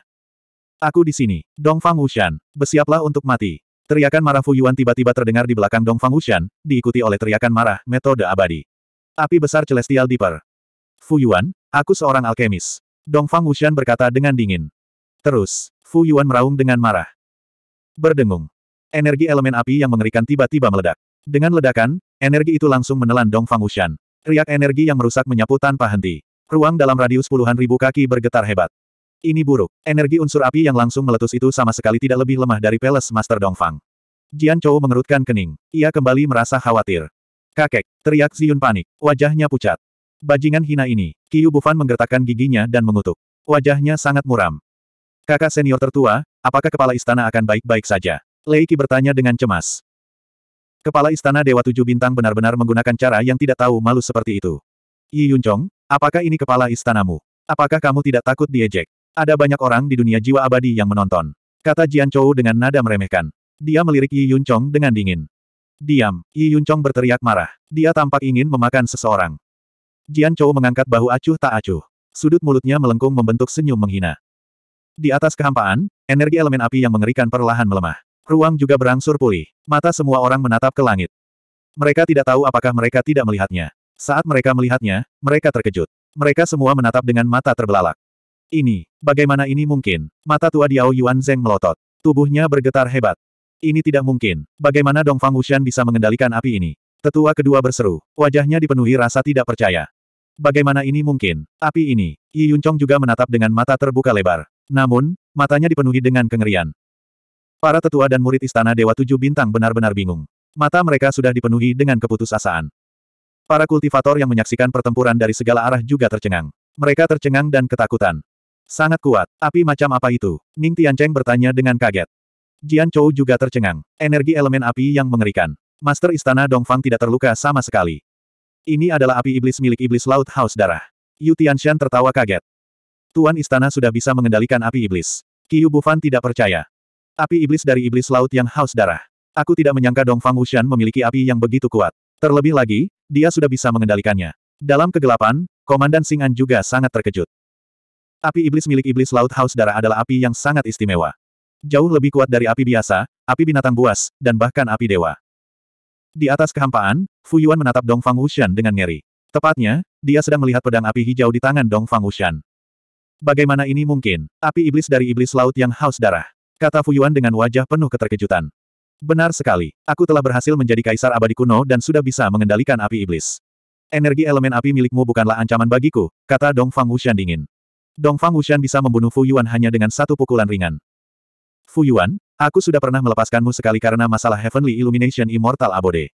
Aku di sini, Dongfang Wushan, bersiaplah untuk mati. Teriakan marah Fu Yuan tiba-tiba terdengar di belakang Dongfang Wushan, diikuti oleh teriakan marah metode abadi. Api besar Celestial Deeper. Fu Yuan, aku seorang alkemis. Dongfang Wushan berkata dengan dingin. Terus, Fu Yuan meraung dengan marah. Berdengung, Energi elemen api yang mengerikan tiba-tiba meledak. Dengan ledakan, energi itu langsung menelan Dong Fang Wushan. Riak energi yang merusak menyapu tanpa henti. Ruang dalam radius puluhan ribu kaki bergetar hebat. Ini buruk. Energi unsur api yang langsung meletus itu sama sekali tidak lebih lemah dari Peles Master Dong Fang. Jian Chou mengerutkan kening. Ia kembali merasa khawatir. Kakek, teriak Ziyun panik. Wajahnya pucat. Bajingan hina ini. Kiyu Bufan menggertakkan giginya dan mengutuk. Wajahnya sangat muram. Kakak senior tertua, apakah kepala istana akan baik-baik saja? Lei Qi bertanya dengan cemas. Kepala Istana Dewa Tujuh Bintang benar-benar menggunakan cara yang tidak tahu malu seperti itu. Yi Yuncong, apakah ini kepala istanamu? Apakah kamu tidak takut diejek? Ada banyak orang di dunia jiwa abadi yang menonton. Kata Jian Chou dengan nada meremehkan. Dia melirik Yi Yuncong dengan dingin. Diam, Yi Yuncong berteriak marah. Dia tampak ingin memakan seseorang. Jian Chou mengangkat bahu acuh tak acuh. Sudut mulutnya melengkung membentuk senyum menghina. Di atas kehampaan, energi elemen api yang mengerikan perlahan melemah. Ruang juga berangsur pulih. Mata semua orang menatap ke langit. Mereka tidak tahu apakah mereka tidak melihatnya. Saat mereka melihatnya, mereka terkejut. Mereka semua menatap dengan mata terbelalak. Ini, bagaimana ini mungkin? Mata tua Diao Yuan Zeng melotot. Tubuhnya bergetar hebat. Ini tidak mungkin. Bagaimana Dong Fang Wuxian bisa mengendalikan api ini? Tetua kedua berseru. Wajahnya dipenuhi rasa tidak percaya. Bagaimana ini mungkin? Api ini. Yi Yuncong juga menatap dengan mata terbuka lebar. Namun, matanya dipenuhi dengan kengerian. Para tetua dan murid istana Dewa Tujuh Bintang benar-benar bingung. Mata mereka sudah dipenuhi dengan keputusasaan. Para kultivator yang menyaksikan pertempuran dari segala arah juga tercengang. Mereka tercengang dan ketakutan. Sangat kuat. Api macam apa itu? Ning Tiancheng bertanya dengan kaget. Jian Chou juga tercengang. Energi elemen api yang mengerikan. Master Istana Dongfang tidak terluka sama sekali. Ini adalah api iblis milik iblis laut haus darah. Yu Tianxian tertawa kaget. Tuan Istana sudah bisa mengendalikan api iblis. Qiu Bufan tidak percaya. Api iblis dari iblis laut yang haus darah. Aku tidak menyangka Dong Fang Wushan memiliki api yang begitu kuat. Terlebih lagi, dia sudah bisa mengendalikannya. Dalam kegelapan, Komandan Singan juga sangat terkejut. Api iblis milik iblis laut haus darah adalah api yang sangat istimewa. Jauh lebih kuat dari api biasa, api binatang buas, dan bahkan api dewa. Di atas kehampaan, Fu Yuan menatap Dong Fang Wushan dengan ngeri. Tepatnya, dia sedang melihat pedang api hijau di tangan Dong Fang Wushan. Bagaimana ini mungkin? Api iblis dari iblis laut yang haus darah. Kata Fuyuan dengan wajah penuh keterkejutan. Benar sekali, aku telah berhasil menjadi kaisar abadi kuno dan sudah bisa mengendalikan api iblis. Energi elemen api milikmu bukanlah ancaman bagiku, kata Dong Fang Wuxian dingin. Dong Fang Wuxian bisa membunuh Fuyuan hanya dengan satu pukulan ringan. Fuyuan, aku sudah pernah melepaskanmu sekali karena masalah Heavenly Illumination Immortal Abode.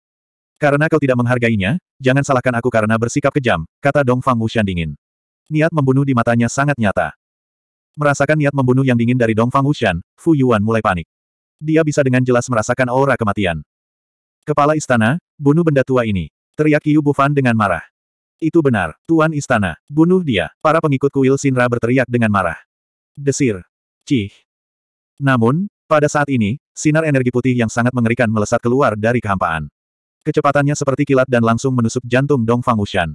Karena kau tidak menghargainya, jangan salahkan aku karena bersikap kejam, kata Dong Fang Wuxian dingin. Niat membunuh di matanya sangat nyata. Merasakan niat membunuh yang dingin dari Dongfang Fang Fu Yuan mulai panik. Dia bisa dengan jelas merasakan aura kematian. Kepala istana, bunuh benda tua ini. Teriak Yu Bufan dengan marah. Itu benar, Tuan Istana, bunuh dia. Para pengikut kuil Sinra berteriak dengan marah. Desir. Cih. Namun, pada saat ini, sinar energi putih yang sangat mengerikan melesat keluar dari kehampaan. Kecepatannya seperti kilat dan langsung menusuk jantung Dong Fang Wushan.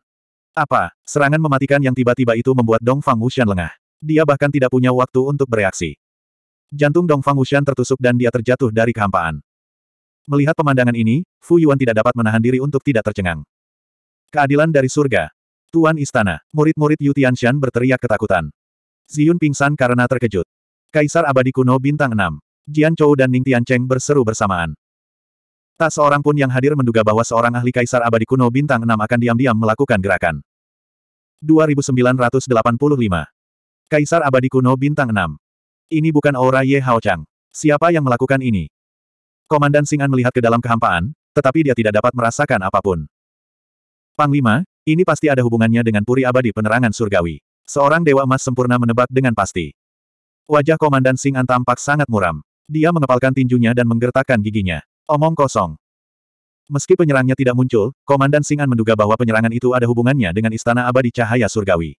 Apa? Serangan mematikan yang tiba-tiba itu membuat Dong Fang Wushan lengah. Dia bahkan tidak punya waktu untuk bereaksi. Jantung Dong Fang Wushan tertusuk dan dia terjatuh dari kehampaan. Melihat pemandangan ini, Fu Yuan tidak dapat menahan diri untuk tidak tercengang. Keadilan dari surga. Tuan Istana, murid-murid Yu Tianshan berteriak ketakutan. Ziyun pingsan karena terkejut. Kaisar abadi kuno bintang 6. Jian Chou dan Ning Tiancheng berseru bersamaan. Tak seorang pun yang hadir menduga bahwa seorang ahli kaisar abadi kuno bintang 6 akan diam-diam melakukan gerakan. 2985 Kaisar Abadi Kuno Bintang 6. Ini bukan aura Ye Chang. Siapa yang melakukan ini? Komandan Singan melihat ke dalam kehampaan, tetapi dia tidak dapat merasakan apapun. Panglima, ini pasti ada hubungannya dengan Puri Abadi Penerangan Surgawi. Seorang Dewa Emas sempurna menebak dengan pasti. Wajah Komandan Singan tampak sangat muram. Dia mengepalkan tinjunya dan menggertakkan giginya. Omong kosong. Meski penyerangnya tidak muncul, Komandan Singan menduga bahwa penyerangan itu ada hubungannya dengan Istana Abadi Cahaya Surgawi.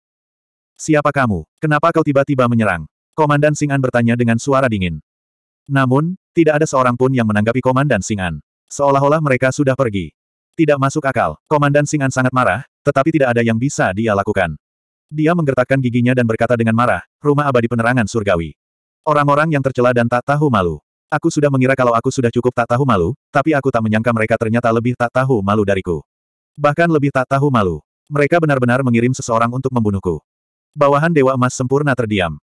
Siapa kamu? Kenapa kau tiba-tiba menyerang? Komandan Sing'an bertanya dengan suara dingin. Namun, tidak ada seorang pun yang menanggapi Komandan Sing'an. Seolah-olah mereka sudah pergi. Tidak masuk akal. Komandan Sing'an sangat marah, tetapi tidak ada yang bisa dia lakukan. Dia menggertakkan giginya dan berkata dengan marah, rumah abadi penerangan surgawi. Orang-orang yang tercela dan tak tahu malu. Aku sudah mengira kalau aku sudah cukup tak tahu malu, tapi aku tak menyangka mereka ternyata lebih tak tahu malu dariku. Bahkan lebih tak tahu malu. Mereka benar-benar mengirim seseorang untuk membunuhku. Bawahan Dewa Emas Sempurna terdiam.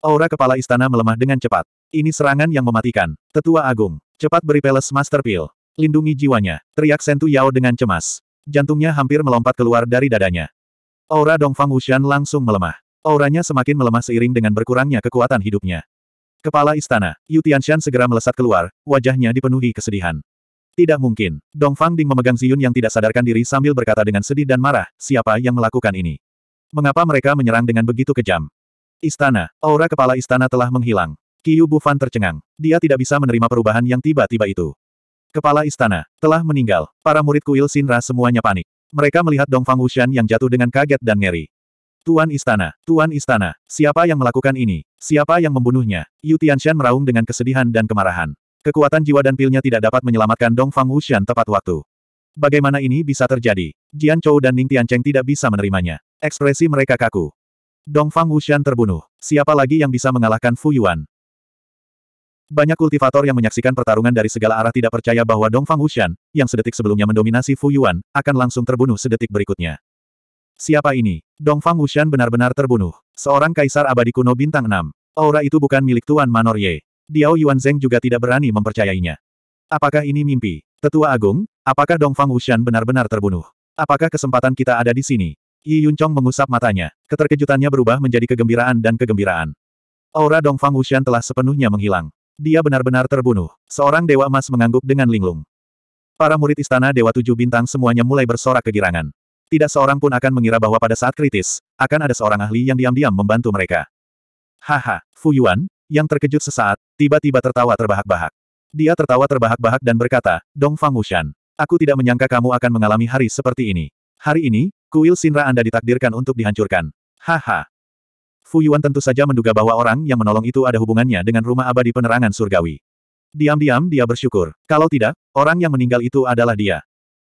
Aura kepala istana melemah dengan cepat. Ini serangan yang mematikan. Tetua Agung. Cepat beri Peles Master Pill. Lindungi jiwanya. Teriak Sentu Yao dengan cemas. Jantungnya hampir melompat keluar dari dadanya. Aura Dongfang Wushan langsung melemah. Auranya semakin melemah seiring dengan berkurangnya kekuatan hidupnya. Kepala istana, Yu Tianshan segera melesat keluar, wajahnya dipenuhi kesedihan. Tidak mungkin. Dongfang Ding memegang Ziyun yang tidak sadarkan diri sambil berkata dengan sedih dan marah, siapa yang melakukan ini? Mengapa mereka menyerang dengan begitu kejam? Istana, aura kepala istana telah menghilang. Kiyu Bufan tercengang. Dia tidak bisa menerima perubahan yang tiba-tiba itu. Kepala istana, telah meninggal. Para murid kuil Sinra semuanya panik. Mereka melihat Dong Fang Wushan yang jatuh dengan kaget dan ngeri. Tuan istana, Tuan istana, siapa yang melakukan ini? Siapa yang membunuhnya? Yu Tianshan meraung dengan kesedihan dan kemarahan. Kekuatan jiwa dan pilnya tidak dapat menyelamatkan Dong Fang Wushan tepat waktu. Bagaimana ini bisa terjadi? Jian Chou dan Ning Tiancheng tidak bisa menerimanya. Ekspresi mereka kaku. Dongfang Wushan terbunuh. Siapa lagi yang bisa mengalahkan Fu Yuan? Banyak kultivator yang menyaksikan pertarungan dari segala arah tidak percaya bahwa Dongfang Wushan, yang sedetik sebelumnya mendominasi Fu Yuan, akan langsung terbunuh sedetik berikutnya. Siapa ini? Dongfang Wushan benar-benar terbunuh. Seorang kaisar abadi kuno bintang 6. Aura itu bukan milik Tuan Manor Ye. Diao Yuanzeng juga tidak berani mempercayainya. Apakah ini mimpi? Tetua Agung, apakah Dongfang Wushan benar-benar terbunuh? Apakah kesempatan kita ada di sini? Yi Yuncong mengusap matanya. Keterkejutannya berubah menjadi kegembiraan dan kegembiraan. Aura Dongfang Wushan telah sepenuhnya menghilang. Dia benar-benar terbunuh. Seorang Dewa Emas mengangguk dengan linglung. Para murid Istana Dewa Tujuh Bintang semuanya mulai bersorak kegirangan. Tidak seorang pun akan mengira bahwa pada saat kritis, akan ada seorang ahli yang diam-diam membantu mereka. Haha, Fu Yuan, yang terkejut sesaat, tiba-tiba tertawa terbahak-bahak. Dia tertawa terbahak-bahak dan berkata, Dong Fang Wushan, aku tidak menyangka kamu akan mengalami hari seperti ini. Hari ini, Kuil Sinra Anda ditakdirkan untuk dihancurkan. Haha. Fu Yuan tentu saja menduga bahwa orang yang menolong itu ada hubungannya dengan rumah abadi penerangan surgawi. Diam-diam dia bersyukur. Kalau tidak, orang yang meninggal itu adalah dia.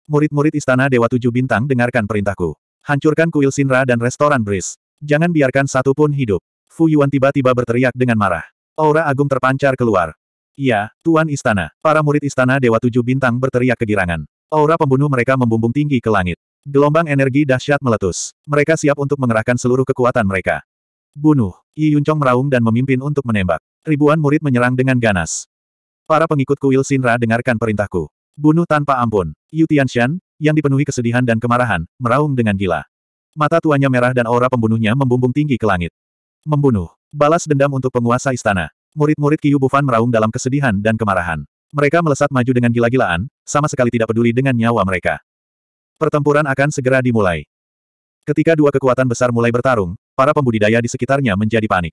Murid-murid Istana Dewa Tujuh Bintang dengarkan perintahku. Hancurkan kuil Sinra dan restoran Bris. Jangan biarkan satu pun hidup. Fu Yuan tiba-tiba berteriak dengan marah. Aura agung terpancar keluar. Iya, Tuan Istana. Para murid Istana Dewa Tujuh Bintang berteriak kegirangan. Aura pembunuh mereka membumbung tinggi ke langit. Gelombang energi dahsyat meletus. Mereka siap untuk mengerahkan seluruh kekuatan mereka. Bunuh. Yi Yuncong meraung dan memimpin untuk menembak. Ribuan murid menyerang dengan ganas. Para pengikut kuil Sinra dengarkan perintahku. Bunuh tanpa ampun. Yu Tianshan, yang dipenuhi kesedihan dan kemarahan, meraung dengan gila. Mata tuanya merah dan aura pembunuhnya membumbung tinggi ke langit. Membunuh. Balas dendam untuk penguasa istana. Murid-murid Kiyu Bufan meraung dalam kesedihan dan kemarahan. Mereka melesat maju dengan gila-gilaan, sama sekali tidak peduli dengan nyawa mereka. Pertempuran akan segera dimulai. Ketika dua kekuatan besar mulai bertarung, para pembudidaya di sekitarnya menjadi panik.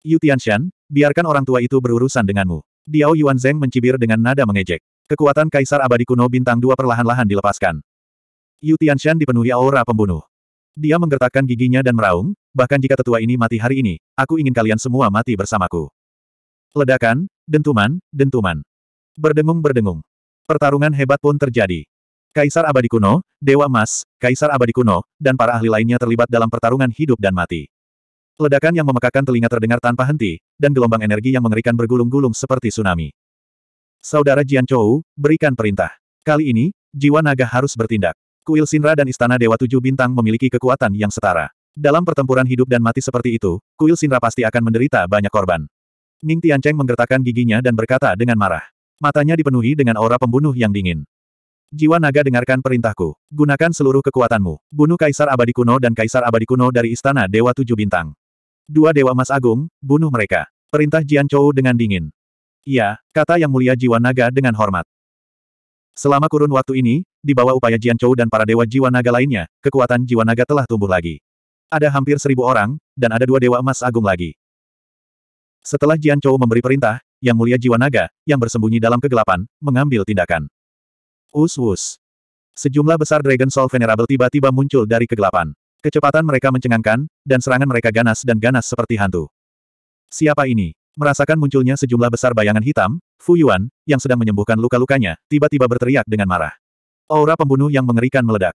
Yu Tianshan, biarkan orang tua itu berurusan denganmu. Diao Yuanzeng mencibir dengan nada mengejek. Kekuatan Kaisar Abadi Kuno Bintang dua perlahan-lahan dilepaskan. Yu Tianshan dipenuhi aura pembunuh. Dia menggertakkan giginya dan meraung, bahkan jika tetua ini mati hari ini, aku ingin kalian semua mati bersamaku. Ledakan, dentuman, dentuman. Berdengung-berdengung. Pertarungan hebat pun terjadi. Kaisar abadi kuno, Dewa Emas, Kaisar abadi kuno, dan para ahli lainnya terlibat dalam pertarungan hidup dan mati. Ledakan yang memekakan telinga terdengar tanpa henti, dan gelombang energi yang mengerikan bergulung-gulung seperti tsunami. Saudara Jian Chou, berikan perintah. Kali ini, jiwa naga harus bertindak. Kuil Sinra dan Istana Dewa Tujuh Bintang memiliki kekuatan yang setara. Dalam pertempuran hidup dan mati seperti itu, kuil Sinra pasti akan menderita banyak korban. Ning Tian Cheng menggertakkan giginya dan berkata dengan marah. Matanya dipenuhi dengan aura pembunuh yang dingin. Jiwa naga dengarkan perintahku. Gunakan seluruh kekuatanmu. Bunuh Kaisar Abadi Kuno dan Kaisar Abadi Kuno dari Istana Dewa Tujuh Bintang. Dua Dewa Mas Agung, bunuh mereka. Perintah Jian Chou dengan dingin. Iya, kata yang mulia jiwa naga dengan hormat. Selama kurun waktu ini, di bawah upaya Jian Chou dan para dewa jiwa naga lainnya, kekuatan jiwa naga telah tumbuh lagi. Ada hampir seribu orang, dan ada dua dewa emas agung lagi. Setelah Jian Chou memberi perintah, yang mulia jiwa naga, yang bersembunyi dalam kegelapan, mengambil tindakan. Us-us. Sejumlah besar Dragon Soul Venerable tiba-tiba muncul dari kegelapan. Kecepatan mereka mencengangkan, dan serangan mereka ganas dan ganas seperti hantu. Siapa ini? Merasakan munculnya sejumlah besar bayangan hitam, Fu Yuan, yang sedang menyembuhkan luka-lukanya, tiba-tiba berteriak dengan marah. Aura pembunuh yang mengerikan meledak.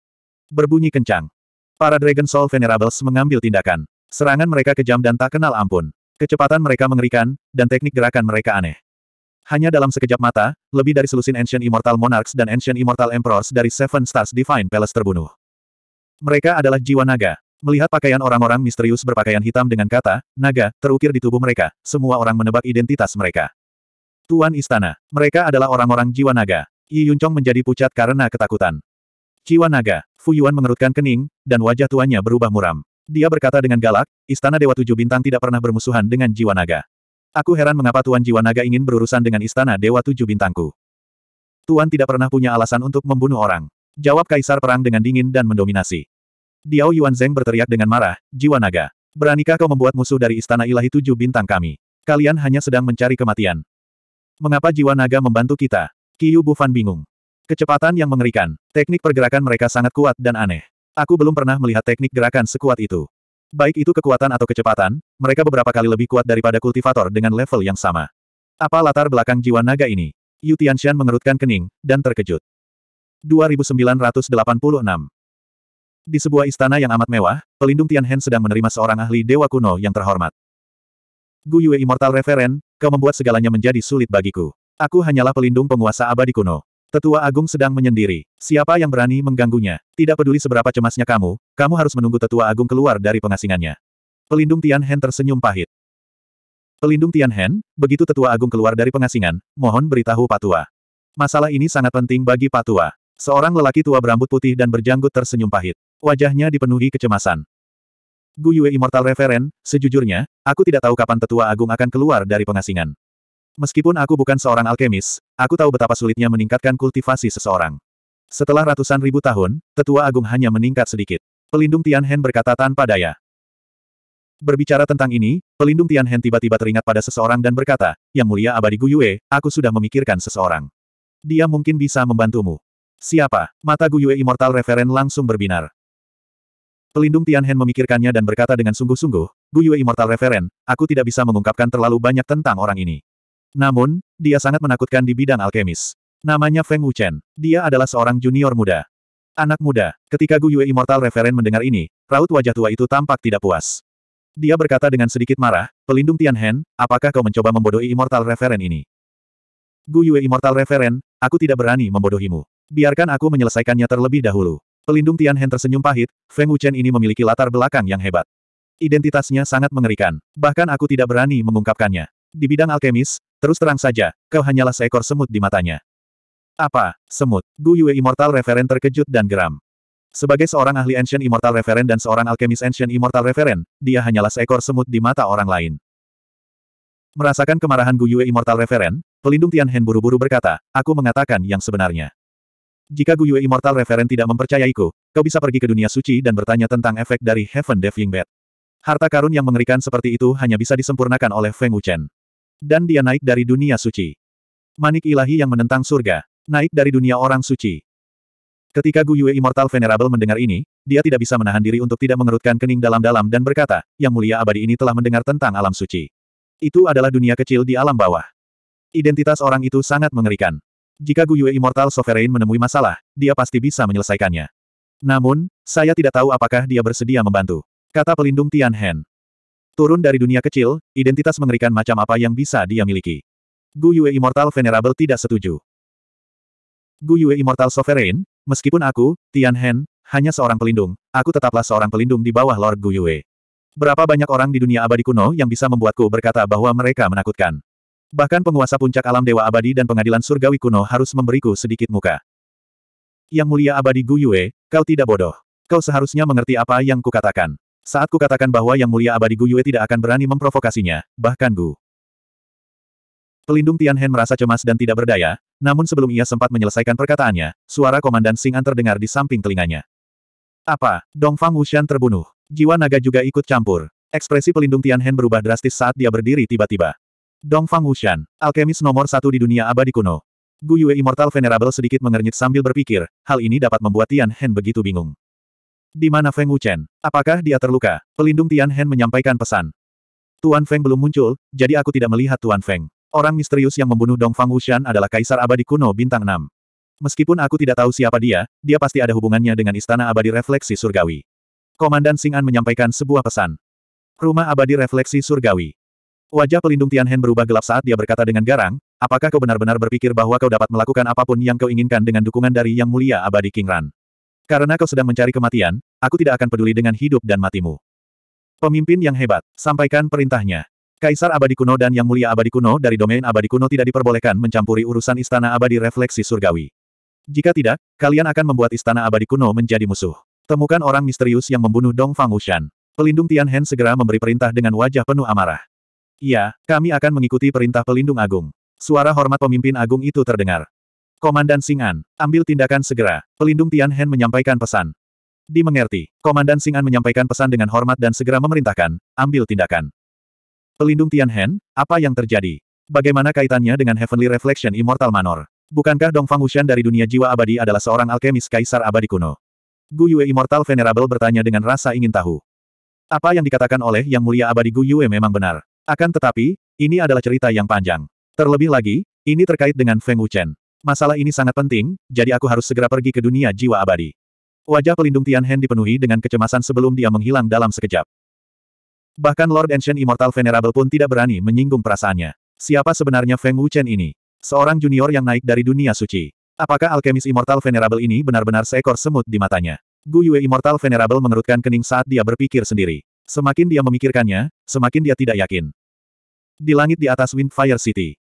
Berbunyi kencang. Para Dragon Soul Venerables mengambil tindakan. Serangan mereka kejam dan tak kenal ampun. Kecepatan mereka mengerikan, dan teknik gerakan mereka aneh. Hanya dalam sekejap mata, lebih dari selusin Ancient Immortal Monarchs dan Ancient Immortal Emperors dari Seven Stars Divine Palace terbunuh. Mereka adalah jiwa naga. Melihat pakaian orang-orang misterius berpakaian hitam dengan kata, naga, terukir di tubuh mereka, semua orang menebak identitas mereka. Tuan Istana, mereka adalah orang-orang jiwa naga. Yi Yuncong menjadi pucat karena ketakutan. Jiwa naga, Fu Yuan mengerutkan kening, dan wajah tuannya berubah muram. Dia berkata dengan galak, Istana Dewa Tujuh Bintang tidak pernah bermusuhan dengan jiwa naga. Aku heran mengapa Tuan Jiwa Naga ingin berurusan dengan istana Dewa Tujuh Bintangku. Tuan tidak pernah punya alasan untuk membunuh orang. Jawab Kaisar Perang dengan dingin dan mendominasi. Diao Zeng berteriak dengan marah, Jiwa Naga. Beranikah kau membuat musuh dari istana ilahi Tujuh Bintang kami? Kalian hanya sedang mencari kematian. Mengapa Jiwa Naga membantu kita? Kiyu Bufan bingung. Kecepatan yang mengerikan, teknik pergerakan mereka sangat kuat dan aneh. Aku belum pernah melihat teknik gerakan sekuat itu. Baik itu kekuatan atau kecepatan, mereka beberapa kali lebih kuat daripada kultivator dengan level yang sama. Apa latar belakang jiwa naga ini? Yu Tianxian mengerutkan kening, dan terkejut. 2986 Di sebuah istana yang amat mewah, pelindung Tianhen sedang menerima seorang ahli dewa kuno yang terhormat. Gu Yue Immortal Referen, kau membuat segalanya menjadi sulit bagiku. Aku hanyalah pelindung penguasa abadi kuno. Tetua Agung sedang menyendiri. Siapa yang berani mengganggunya? Tidak peduli seberapa cemasnya kamu, kamu harus menunggu Tetua Agung keluar dari pengasingannya. Pelindung Tian Hen tersenyum pahit. Pelindung Tian Hen, begitu Tetua Agung keluar dari pengasingan, mohon beritahu Patua. Masalah ini sangat penting bagi Patua. Seorang lelaki tua berambut putih dan berjanggut tersenyum pahit. Wajahnya dipenuhi kecemasan. Gu Yue Immortal Referen, sejujurnya, aku tidak tahu kapan Tetua Agung akan keluar dari pengasingan. Meskipun aku bukan seorang alkemis, aku tahu betapa sulitnya meningkatkan kultivasi seseorang. Setelah ratusan ribu tahun, tetua agung hanya meningkat sedikit. Pelindung Tianhen berkata tanpa daya. Berbicara tentang ini, pelindung Tianhen tiba-tiba teringat pada seseorang dan berkata, Yang mulia abadi Guyue, aku sudah memikirkan seseorang. Dia mungkin bisa membantumu. Siapa? Mata Guyue Immortal Referen langsung berbinar. Pelindung Tianhen memikirkannya dan berkata dengan sungguh-sungguh, Guyue Immortal Referen, aku tidak bisa mengungkapkan terlalu banyak tentang orang ini. Namun, dia sangat menakutkan di bidang alkemis. Namanya Feng Wuchen. Dia adalah seorang junior muda. Anak muda. Ketika Gu Yue Immortal Referen mendengar ini, raut wajah tua itu tampak tidak puas. Dia berkata dengan sedikit marah, pelindung Tianhen, apakah kau mencoba membodohi Immortal Referen ini? Gu Yue Immortal Referen, aku tidak berani membodohimu. Biarkan aku menyelesaikannya terlebih dahulu. Pelindung Tianhen tersenyum pahit, Feng Wuchen ini memiliki latar belakang yang hebat. Identitasnya sangat mengerikan, bahkan aku tidak berani mengungkapkannya. Di bidang alkemis, terus terang saja, kau hanyalah seekor semut di matanya. Apa, semut? Gu Yue Immortal Referent terkejut dan geram. Sebagai seorang ahli Ancient Immortal Referent dan seorang alkemis Ancient Immortal Referent, dia hanyalah seekor semut di mata orang lain. Merasakan kemarahan Gu Yue Immortal Referent, pelindung Tianhen buru-buru berkata, aku mengatakan yang sebenarnya. Jika Gu Yue Immortal Referent tidak mempercayaiku, kau bisa pergi ke dunia suci dan bertanya tentang efek dari Heaven Defying Bed. Harta karun yang mengerikan seperti itu hanya bisa disempurnakan oleh Feng Wuchen. Dan dia naik dari dunia suci. Manik ilahi yang menentang surga. Naik dari dunia orang suci. Ketika Gu Yue Immortal Venerable mendengar ini, dia tidak bisa menahan diri untuk tidak mengerutkan kening dalam-dalam dan berkata, Yang mulia abadi ini telah mendengar tentang alam suci. Itu adalah dunia kecil di alam bawah. Identitas orang itu sangat mengerikan. Jika Gu Yue Immortal Sovereign menemui masalah, dia pasti bisa menyelesaikannya. Namun, saya tidak tahu apakah dia bersedia membantu. Kata pelindung Tian Hen. Turun dari dunia kecil, identitas mengerikan macam apa yang bisa dia miliki. Gu Yue Immortal Venerable tidak setuju. Gu Yue Immortal Sovereign, meskipun aku, Tian Hen, hanya seorang pelindung, aku tetaplah seorang pelindung di bawah Lord Gu Yue. Berapa banyak orang di dunia abadi kuno yang bisa membuatku berkata bahwa mereka menakutkan. Bahkan penguasa puncak alam dewa abadi dan pengadilan surgawi kuno harus memberiku sedikit muka. Yang mulia abadi Gu Yue, kau tidak bodoh. Kau seharusnya mengerti apa yang kukatakan. Saat ku katakan bahwa Yang Mulia Abadi Gu Yue tidak akan berani memprovokasinya, bahkan Gu. Pelindung Tianhen merasa cemas dan tidak berdaya, namun sebelum ia sempat menyelesaikan perkataannya, suara Komandan Xing'an terdengar di samping telinganya. Apa, Dongfang Wushan terbunuh? Jiwa naga juga ikut campur. Ekspresi pelindung Tianhen berubah drastis saat dia berdiri tiba-tiba. Dongfang Wushan, alkemis nomor satu di dunia abadi kuno. Gu Yue Immortal Venerable sedikit mengernyit sambil berpikir, hal ini dapat membuat Tian Hen begitu bingung. Di mana Feng Wuchen? Apakah dia terluka? Pelindung Tian Hen menyampaikan pesan. Tuan Feng belum muncul, jadi aku tidak melihat Tuan Feng. Orang misterius yang membunuh Dong Fang Wushan adalah kaisar abadi kuno bintang 6. Meskipun aku tidak tahu siapa dia, dia pasti ada hubungannya dengan istana abadi refleksi surgawi. Komandan Sing'an menyampaikan sebuah pesan. Rumah abadi refleksi surgawi. Wajah pelindung Tian Hen berubah gelap saat dia berkata dengan garang, apakah kau benar-benar berpikir bahwa kau dapat melakukan apapun yang kau inginkan dengan dukungan dari Yang Mulia Abadi King Ran? Karena kau sedang mencari kematian, aku tidak akan peduli dengan hidup dan matimu. Pemimpin yang hebat, sampaikan perintahnya. Kaisar abadi kuno dan yang mulia abadi kuno dari domain abadi kuno tidak diperbolehkan mencampuri urusan istana abadi refleksi surgawi. Jika tidak, kalian akan membuat istana abadi kuno menjadi musuh. Temukan orang misterius yang membunuh Dong Fang Wushan. Pelindung Tian Hen segera memberi perintah dengan wajah penuh amarah. Iya, kami akan mengikuti perintah pelindung agung. Suara hormat pemimpin agung itu terdengar. Komandan Singan, ambil tindakan segera. Pelindung Tian Hen menyampaikan pesan. Dimengerti, Komandan Singan menyampaikan pesan dengan hormat dan segera memerintahkan, ambil tindakan. Pelindung Tian Hen, apa yang terjadi? Bagaimana kaitannya dengan Heavenly Reflection Immortal Manor? Bukankah Dong Fang Wuxian dari dunia jiwa abadi adalah seorang alkemis kaisar abadi kuno? Gu Yue Immortal Venerable bertanya dengan rasa ingin tahu. Apa yang dikatakan oleh Yang Mulia Abadi Gu Yue memang benar. Akan tetapi, ini adalah cerita yang panjang. Terlebih lagi, ini terkait dengan Feng Wuchen. Masalah ini sangat penting, jadi aku harus segera pergi ke dunia jiwa abadi. Wajah pelindung Tian Hen dipenuhi dengan kecemasan sebelum dia menghilang dalam sekejap. Bahkan Lord Ancient Immortal Venerable pun tidak berani menyinggung perasaannya. Siapa sebenarnya Feng Wuchen ini? Seorang junior yang naik dari dunia suci. Apakah alkemis Immortal Venerable ini benar-benar seekor semut di matanya? Gu Yue Immortal Venerable mengerutkan kening saat dia berpikir sendiri. Semakin dia memikirkannya, semakin dia tidak yakin. Di langit di atas Windfire City,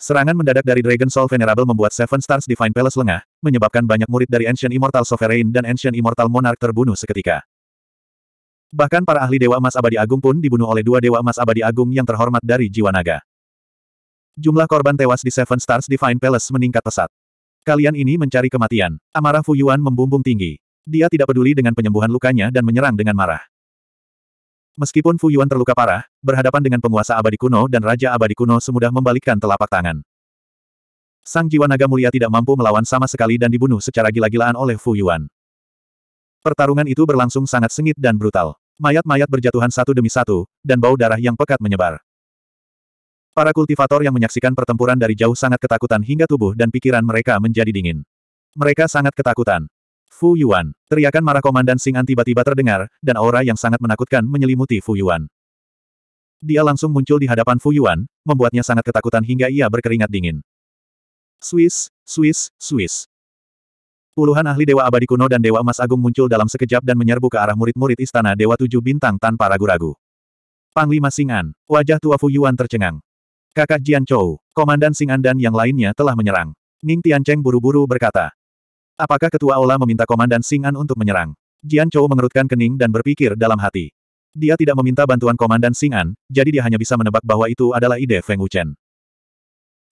Serangan mendadak dari Dragon Soul Venerable membuat Seven Stars Divine Palace lengah, menyebabkan banyak murid dari Ancient Immortal Sovereign dan Ancient Immortal Monarch terbunuh seketika. Bahkan para ahli Dewa Emas Abadi Agung pun dibunuh oleh dua Dewa Emas Abadi Agung yang terhormat dari Jiwa Naga. Jumlah korban tewas di Seven Stars Divine Palace meningkat pesat. Kalian ini mencari kematian. Amarah Fuyuan membumbung tinggi. Dia tidak peduli dengan penyembuhan lukanya dan menyerang dengan marah. Meskipun Fu Yuan terluka parah, berhadapan dengan penguasa abadi kuno dan raja abadi kuno semudah membalikkan telapak tangan. Sang jiwa naga mulia tidak mampu melawan sama sekali dan dibunuh secara gila-gilaan oleh Fu Yuan. Pertarungan itu berlangsung sangat sengit dan brutal. Mayat-mayat berjatuhan satu demi satu, dan bau darah yang pekat menyebar. Para kultivator yang menyaksikan pertempuran dari jauh sangat ketakutan hingga tubuh dan pikiran mereka menjadi dingin. Mereka sangat ketakutan. Fu Yuan. Teriakan marah Komandan Singan tiba-tiba terdengar, dan aura yang sangat menakutkan menyelimuti Fu Yuan. Dia langsung muncul di hadapan Fu Yuan, membuatnya sangat ketakutan hingga ia berkeringat dingin. Swiss, Swiss, Swiss. Puluhan ahli Dewa Abadi Kuno dan Dewa Emas Agung muncul dalam sekejap dan menyerbu ke arah murid-murid Istana Dewa Tujuh Bintang tanpa ragu-ragu. Panglima Singan, wajah tua Fu Yuan tercengang. Kakak Jian Chou, Komandan Singan dan yang lainnya telah menyerang. Ning Tian Cheng buru-buru berkata. Apakah Ketua Aula meminta Komandan Singan untuk menyerang? Jian Chou mengerutkan kening dan berpikir dalam hati. Dia tidak meminta bantuan Komandan Singan, jadi dia hanya bisa menebak bahwa itu adalah ide Feng Wuchen.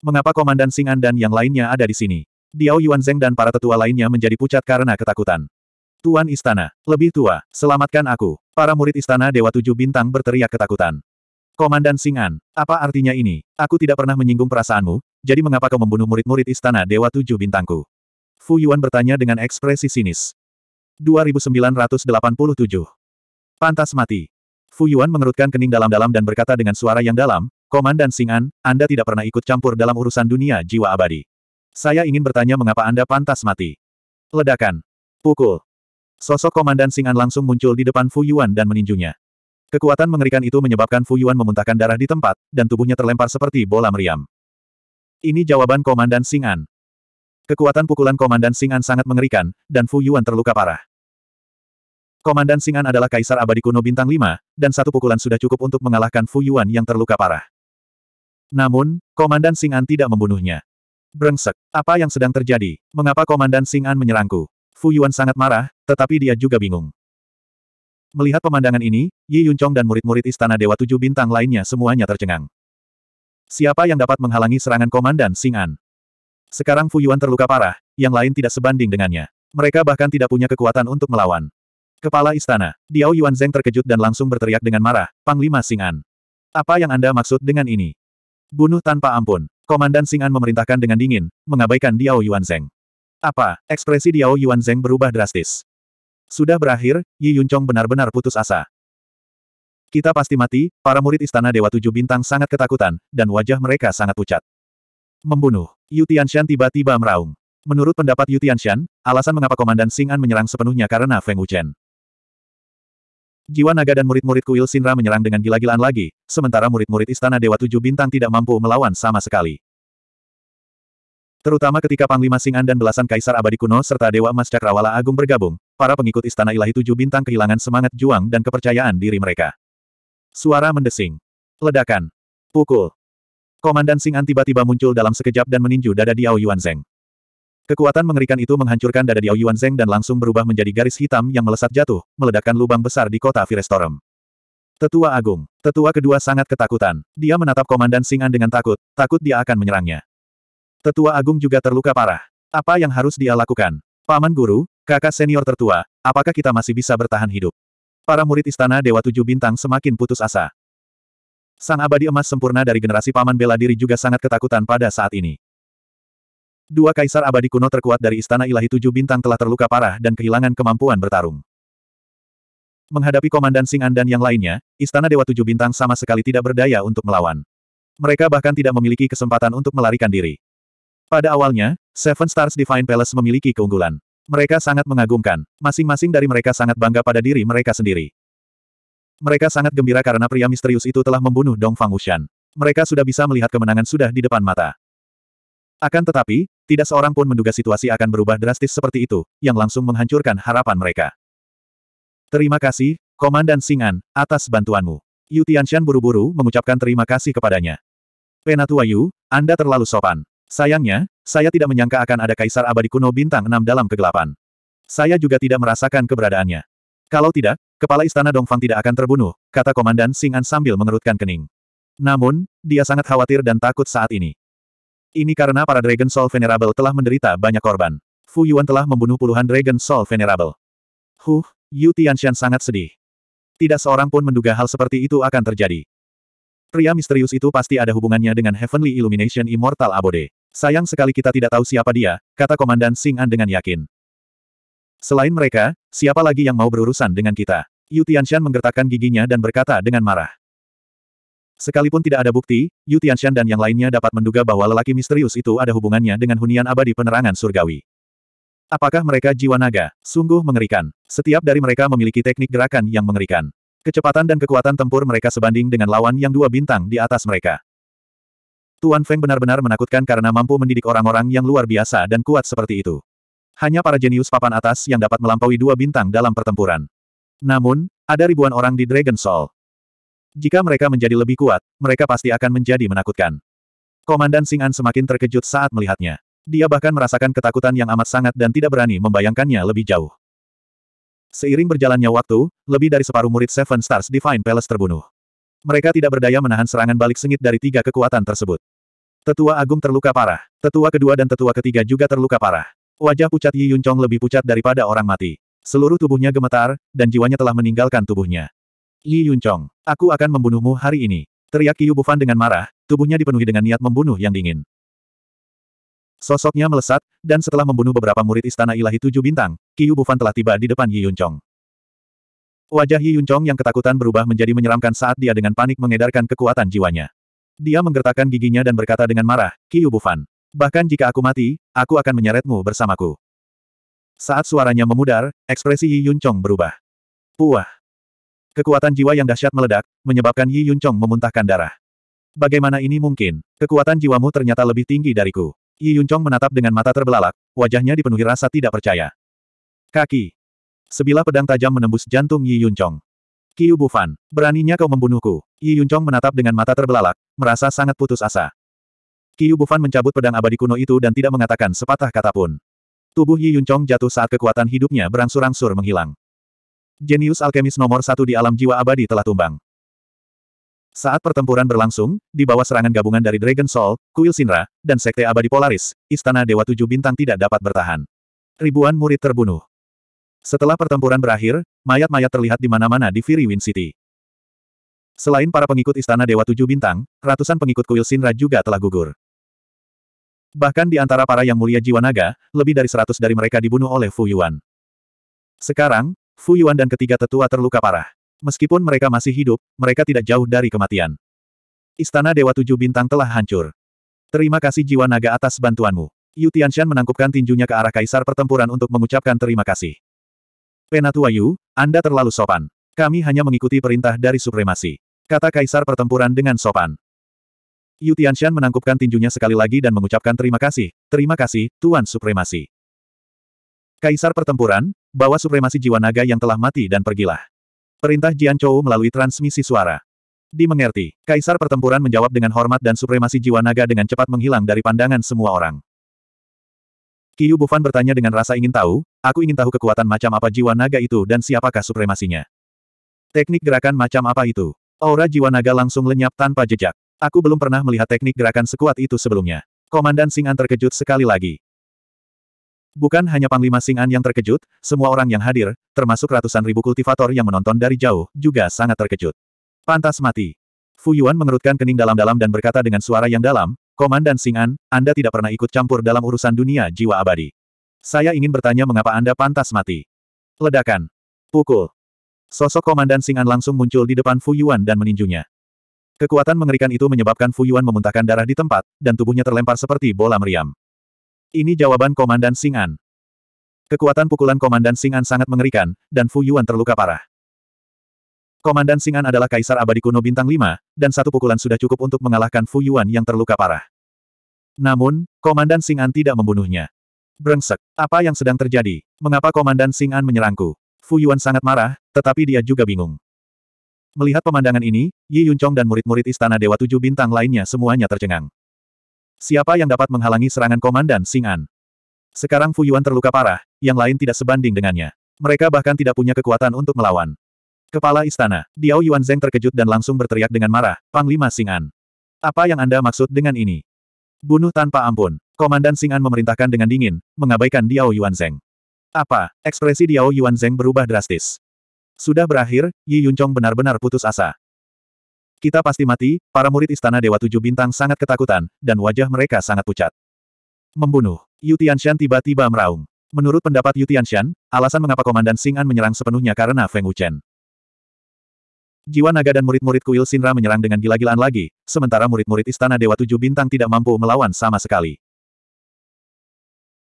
Mengapa Komandan Singan dan yang lainnya ada di sini? Diao Yuanzeng dan para tetua lainnya menjadi pucat karena ketakutan. Tuan Istana, lebih tua, selamatkan aku. Para murid Istana Dewa Tujuh Bintang berteriak ketakutan. Komandan Singan, apa artinya ini? Aku tidak pernah menyinggung perasaanmu, jadi mengapa kau membunuh murid-murid Istana Dewa Tujuh Bintangku? Fu Yuan bertanya dengan ekspresi sinis. 2987. Pantas mati. Fu Yuan mengerutkan kening dalam-dalam dan berkata dengan suara yang dalam, Komandan Singan, Anda tidak pernah ikut campur dalam urusan dunia jiwa abadi. Saya ingin bertanya mengapa Anda pantas mati. Ledakan. Pukul. Sosok Komandan Singan langsung muncul di depan Fu Yuan dan meninjunya. Kekuatan mengerikan itu menyebabkan Fu Yuan memuntahkan darah di tempat, dan tubuhnya terlempar seperti bola meriam. Ini jawaban Komandan Singan. Kekuatan pukulan Komandan Sing'an sangat mengerikan, dan Fu Yuan terluka parah. Komandan Sing'an adalah kaisar abadi kuno bintang 5, dan satu pukulan sudah cukup untuk mengalahkan Fu Yuan yang terluka parah. Namun, Komandan Sing'an tidak membunuhnya. Brengsek, apa yang sedang terjadi? Mengapa Komandan Sing'an menyerangku? Fu Yuan sangat marah, tetapi dia juga bingung. Melihat pemandangan ini, Yi Yuncong dan murid-murid Istana Dewa Tujuh Bintang lainnya semuanya tercengang. Siapa yang dapat menghalangi serangan Komandan Sing'an? Sekarang Fu Yuan terluka parah, yang lain tidak sebanding dengannya. Mereka bahkan tidak punya kekuatan untuk melawan. Kepala istana, Diao Yuan Zeng terkejut dan langsung berteriak dengan marah, Panglima Sing'an. Apa yang Anda maksud dengan ini? Bunuh tanpa ampun. Komandan Sing'an memerintahkan dengan dingin, mengabaikan Diao Yuan Zeng. Apa? Ekspresi Diao Yuan Zeng berubah drastis. Sudah berakhir, Yi Yuncong benar-benar putus asa. Kita pasti mati, para murid istana Dewa Tujuh Bintang sangat ketakutan, dan wajah mereka sangat pucat. Membunuh. Yu Tianshan tiba-tiba meraung. Menurut pendapat Yu Tianshan, alasan mengapa Komandan Singan menyerang sepenuhnya karena Feng Wuchen. Jiwa naga dan murid-murid kuil Sinra menyerang dengan gila-gilaan lagi, sementara murid-murid Istana Dewa Tujuh Bintang tidak mampu melawan sama sekali. Terutama ketika Panglima Singan dan belasan kaisar abadi kuno serta Dewa Emas Cakrawala Agung bergabung, para pengikut Istana Ilahi Tujuh Bintang kehilangan semangat juang dan kepercayaan diri mereka. Suara mendesing. Ledakan. Pukul. Komandan Sing'an tiba-tiba muncul dalam sekejap dan meninju dada Diao Yuanzeng. Kekuatan mengerikan itu menghancurkan dada Diao Yuanzeng dan langsung berubah menjadi garis hitam yang melesat jatuh, meledakkan lubang besar di kota Firestorm. Tetua Agung, tetua kedua sangat ketakutan. Dia menatap Komandan Sing'an dengan takut, takut dia akan menyerangnya. Tetua Agung juga terluka parah. Apa yang harus dia lakukan? Paman Guru, kakak senior tertua, apakah kita masih bisa bertahan hidup? Para murid Istana Dewa Tujuh Bintang semakin putus asa. Sang abadi emas sempurna dari generasi paman bela diri juga sangat ketakutan pada saat ini. Dua kaisar abadi kuno terkuat dari istana ilahi tujuh bintang telah terluka parah dan kehilangan kemampuan bertarung. Menghadapi Komandan Sing'an dan yang lainnya, Istana Dewa Tujuh Bintang sama sekali tidak berdaya untuk melawan. Mereka bahkan tidak memiliki kesempatan untuk melarikan diri. Pada awalnya, Seven Stars Divine Palace memiliki keunggulan. Mereka sangat mengagumkan. Masing-masing dari mereka sangat bangga pada diri mereka sendiri. Mereka sangat gembira karena pria misterius itu telah membunuh Dong Fang Wushan. Mereka sudah bisa melihat kemenangan sudah di depan mata. Akan tetapi, tidak seorang pun menduga situasi akan berubah drastis seperti itu, yang langsung menghancurkan harapan mereka. Terima kasih, Komandan Singan, atas bantuanmu. Yu Tianshan buru-buru mengucapkan terima kasih kepadanya. Penatua Yu, Anda terlalu sopan. Sayangnya, saya tidak menyangka akan ada kaisar abadi kuno bintang 6 dalam kegelapan. Saya juga tidak merasakan keberadaannya. Kalau tidak, kepala istana Dongfang tidak akan terbunuh, kata Komandan Singan sambil mengerutkan kening. Namun, dia sangat khawatir dan takut saat ini. Ini karena para Dragon Soul Venerable telah menderita banyak korban. Fu Yuan telah membunuh puluhan Dragon Soul Venerable. Huh, Yu Tianxian sangat sedih. Tidak seorang pun menduga hal seperti itu akan terjadi. Pria misterius itu pasti ada hubungannya dengan Heavenly Illumination Immortal Abode. Sayang sekali kita tidak tahu siapa dia, kata Komandan Xing'an dengan yakin. Selain mereka, siapa lagi yang mau berurusan dengan kita? Yu Tianshan menggertakkan giginya dan berkata dengan marah. Sekalipun tidak ada bukti, Yu Tianshan dan yang lainnya dapat menduga bahwa lelaki misterius itu ada hubungannya dengan hunian abadi penerangan surgawi. Apakah mereka jiwa naga? Sungguh mengerikan. Setiap dari mereka memiliki teknik gerakan yang mengerikan. Kecepatan dan kekuatan tempur mereka sebanding dengan lawan yang dua bintang di atas mereka. Tuan Feng benar-benar menakutkan karena mampu mendidik orang-orang yang luar biasa dan kuat seperti itu. Hanya para jenius papan atas yang dapat melampaui dua bintang dalam pertempuran. Namun, ada ribuan orang di Dragon Soul. Jika mereka menjadi lebih kuat, mereka pasti akan menjadi menakutkan. Komandan Singan semakin terkejut saat melihatnya. Dia bahkan merasakan ketakutan yang amat sangat dan tidak berani membayangkannya lebih jauh. Seiring berjalannya waktu, lebih dari separuh murid Seven Stars Divine Palace terbunuh. Mereka tidak berdaya menahan serangan balik sengit dari tiga kekuatan tersebut. Tetua Agung terluka parah, Tetua kedua dan Tetua ketiga juga terluka parah. Wajah pucat Yi Yun Chong lebih pucat daripada orang mati. Seluruh tubuhnya gemetar, dan jiwanya telah meninggalkan tubuhnya. Yi Yun Chong, aku akan membunuhmu hari ini. Teriak Qiu Bufan dengan marah, tubuhnya dipenuhi dengan niat membunuh yang dingin. Sosoknya melesat, dan setelah membunuh beberapa murid Istana Ilahi Tujuh Bintang, Qiu Bufan telah tiba di depan Yi Yun Chong. Wajah Yi Yun Chong yang ketakutan berubah menjadi menyeramkan saat dia dengan panik mengedarkan kekuatan jiwanya. Dia menggertakkan giginya dan berkata dengan marah, Qiu Bufan, Bahkan jika aku mati, aku akan menyeretmu bersamaku. Saat suaranya memudar, ekspresi Yi Yun Chong berubah. Puah! Kekuatan jiwa yang dahsyat meledak, menyebabkan Yi Yun Chong memuntahkan darah. Bagaimana ini mungkin? Kekuatan jiwamu ternyata lebih tinggi dariku. Yi Yun Chong menatap dengan mata terbelalak, wajahnya dipenuhi rasa tidak percaya. Kaki. Sebilah pedang tajam menembus jantung Yi Yun Chong. Bufan, beraninya kau membunuhku. Yi Yun Chong menatap dengan mata terbelalak, merasa sangat putus asa. Yu Bufan mencabut pedang abadi kuno itu dan tidak mengatakan sepatah kata pun. Tubuh Yi Yuncong jatuh saat kekuatan hidupnya berangsur-angsur menghilang. Jenius alkemis nomor satu di alam jiwa abadi telah tumbang. Saat pertempuran berlangsung, di bawah serangan gabungan dari Dragon Soul, Kuil Sinra, dan Sekte Abadi Polaris, Istana Dewa Tujuh Bintang tidak dapat bertahan. Ribuan murid terbunuh. Setelah pertempuran berakhir, mayat-mayat terlihat di mana-mana di Wind City. Selain para pengikut Istana Dewa Tujuh Bintang, ratusan pengikut Kuil Sinra juga telah gugur. Bahkan di antara para yang mulia jiwa naga, lebih dari seratus dari mereka dibunuh oleh Fu Yuan. Sekarang, Fu Yuan dan ketiga tetua terluka parah. Meskipun mereka masih hidup, mereka tidak jauh dari kematian. Istana Dewa Tujuh Bintang telah hancur. Terima kasih jiwa naga atas bantuanmu. Yu Tianshan menangkupkan tinjunya ke arah kaisar pertempuran untuk mengucapkan terima kasih. Penatua Yu, Anda terlalu sopan. Kami hanya mengikuti perintah dari supremasi. Kata kaisar pertempuran dengan sopan. Yu Tianshan menangkupkan tinjunya sekali lagi dan mengucapkan terima kasih, terima kasih, Tuan Supremasi. Kaisar pertempuran, bawa supremasi jiwa naga yang telah mati dan pergilah. Perintah Jian Chou melalui transmisi suara. Dimengerti, Kaisar pertempuran menjawab dengan hormat dan supremasi jiwa naga dengan cepat menghilang dari pandangan semua orang. Kiyu Bufan bertanya dengan rasa ingin tahu, aku ingin tahu kekuatan macam apa jiwa naga itu dan siapakah supremasinya. Teknik gerakan macam apa itu? Aura jiwa naga langsung lenyap tanpa jejak. Aku belum pernah melihat teknik gerakan sekuat itu sebelumnya. Komandan Sing'an terkejut sekali lagi. Bukan hanya Panglima Sing'an yang terkejut, semua orang yang hadir, termasuk ratusan ribu kultivator yang menonton dari jauh, juga sangat terkejut. Pantas mati. Fu Yuan mengerutkan kening dalam-dalam dan berkata dengan suara yang dalam, Komandan Sing'an, Anda tidak pernah ikut campur dalam urusan dunia jiwa abadi. Saya ingin bertanya mengapa Anda pantas mati. Ledakan. Pukul. Sosok Komandan Sing'an langsung muncul di depan Fu Yuan dan meninjunya. Kekuatan mengerikan itu menyebabkan Fu Yuan memuntahkan darah di tempat, dan tubuhnya terlempar seperti bola meriam. Ini jawaban Komandan Sing'an. Kekuatan pukulan Komandan Sing'an sangat mengerikan, dan Fu Yuan terluka parah. Komandan Sing'an adalah Kaisar Abadi Kuno Bintang 5, dan satu pukulan sudah cukup untuk mengalahkan Fu Yuan yang terluka parah. Namun, Komandan Sing'an tidak membunuhnya. Brengsek, apa yang sedang terjadi? Mengapa Komandan Sing'an menyerangku? Fu Yuan sangat marah, tetapi dia juga bingung. Melihat pemandangan ini, Yi Yuncong dan murid-murid Istana Dewa Tujuh Bintang lainnya semuanya tercengang. Siapa yang dapat menghalangi serangan Komandan Singan? Sekarang Fu Yuan terluka parah, yang lain tidak sebanding dengannya. Mereka bahkan tidak punya kekuatan untuk melawan. Kepala Istana, Diao Yuan Zeng terkejut dan langsung berteriak dengan marah, Panglima Singan. Apa yang Anda maksud dengan ini? Bunuh tanpa ampun. Komandan Singan memerintahkan dengan dingin, mengabaikan Diao Yuan Zeng. Apa? Ekspresi Diao Yuan Zeng berubah drastis. Sudah berakhir, Yi Yuncong benar-benar putus asa. Kita pasti mati, para murid Istana Dewa Tujuh Bintang sangat ketakutan, dan wajah mereka sangat pucat. Membunuh. Yu Tianshan tiba-tiba meraung. Menurut pendapat Yu Tianshan, alasan mengapa Komandan Sing'an menyerang sepenuhnya karena Feng Wuchen. Jiwa naga dan murid-murid kuil Sinra menyerang dengan gila-gilaan lagi, sementara murid-murid Istana Dewa Tujuh Bintang tidak mampu melawan sama sekali.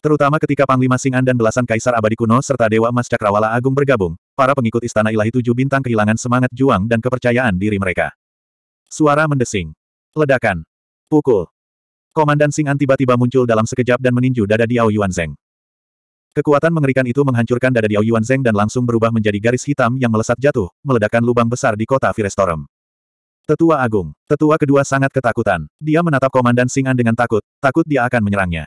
Terutama ketika Panglima Sing'an dan belasan kaisar abadi kuno serta Dewa Mas Cakrawala Agung bergabung, Para pengikut Istana Ilahi Tujuh Bintang kehilangan semangat juang dan kepercayaan diri mereka. Suara mendesing. Ledakan. Pukul. Komandan Sing'an tiba-tiba muncul dalam sekejap dan meninju dada Diao Yuanzeng. Kekuatan mengerikan itu menghancurkan dada Diao Yuanzeng dan langsung berubah menjadi garis hitam yang melesat jatuh, meledakkan lubang besar di kota Firestorm. Tetua Agung, tetua kedua sangat ketakutan. Dia menatap Komandan Sing'an dengan takut, takut dia akan menyerangnya.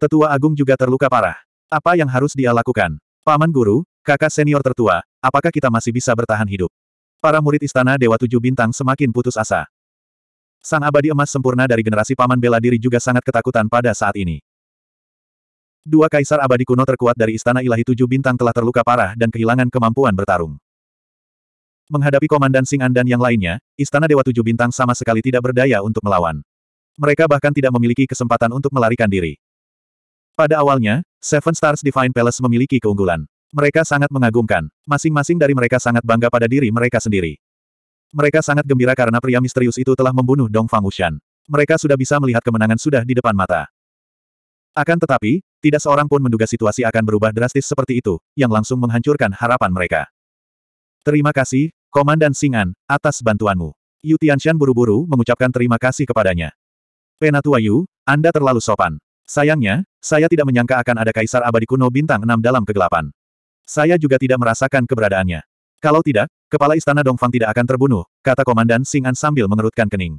Tetua Agung juga terluka parah. Apa yang harus dia lakukan? Paman Guru, Kakak senior tertua, apakah kita masih bisa bertahan hidup? Para murid istana Dewa Tujuh Bintang semakin putus asa. Sang abadi emas sempurna dari generasi paman bela diri juga sangat ketakutan pada saat ini. Dua kaisar abadi kuno terkuat dari istana ilahi Tujuh Bintang telah terluka parah dan kehilangan kemampuan bertarung. Menghadapi Komandan Sing'an dan yang lainnya, Istana Dewa Tujuh Bintang sama sekali tidak berdaya untuk melawan. Mereka bahkan tidak memiliki kesempatan untuk melarikan diri. Pada awalnya, Seven Stars Divine Palace memiliki keunggulan. Mereka sangat mengagumkan. Masing-masing dari mereka sangat bangga pada diri mereka sendiri. Mereka sangat gembira karena pria misterius itu telah membunuh Dong Fang Wushan. Mereka sudah bisa melihat kemenangan sudah di depan mata. Akan tetapi, tidak seorang pun menduga situasi akan berubah drastis seperti itu, yang langsung menghancurkan harapan mereka. Terima kasih, Komandan Singan, atas bantuanmu. Yu Tianshan buru-buru mengucapkan terima kasih kepadanya. Penatua Yu, Anda terlalu sopan. Sayangnya, saya tidak menyangka akan ada kaisar abadi kuno bintang Enam dalam kegelapan. Saya juga tidak merasakan keberadaannya. Kalau tidak, kepala istana Dongfang tidak akan terbunuh, kata Komandan Sing'an sambil mengerutkan kening.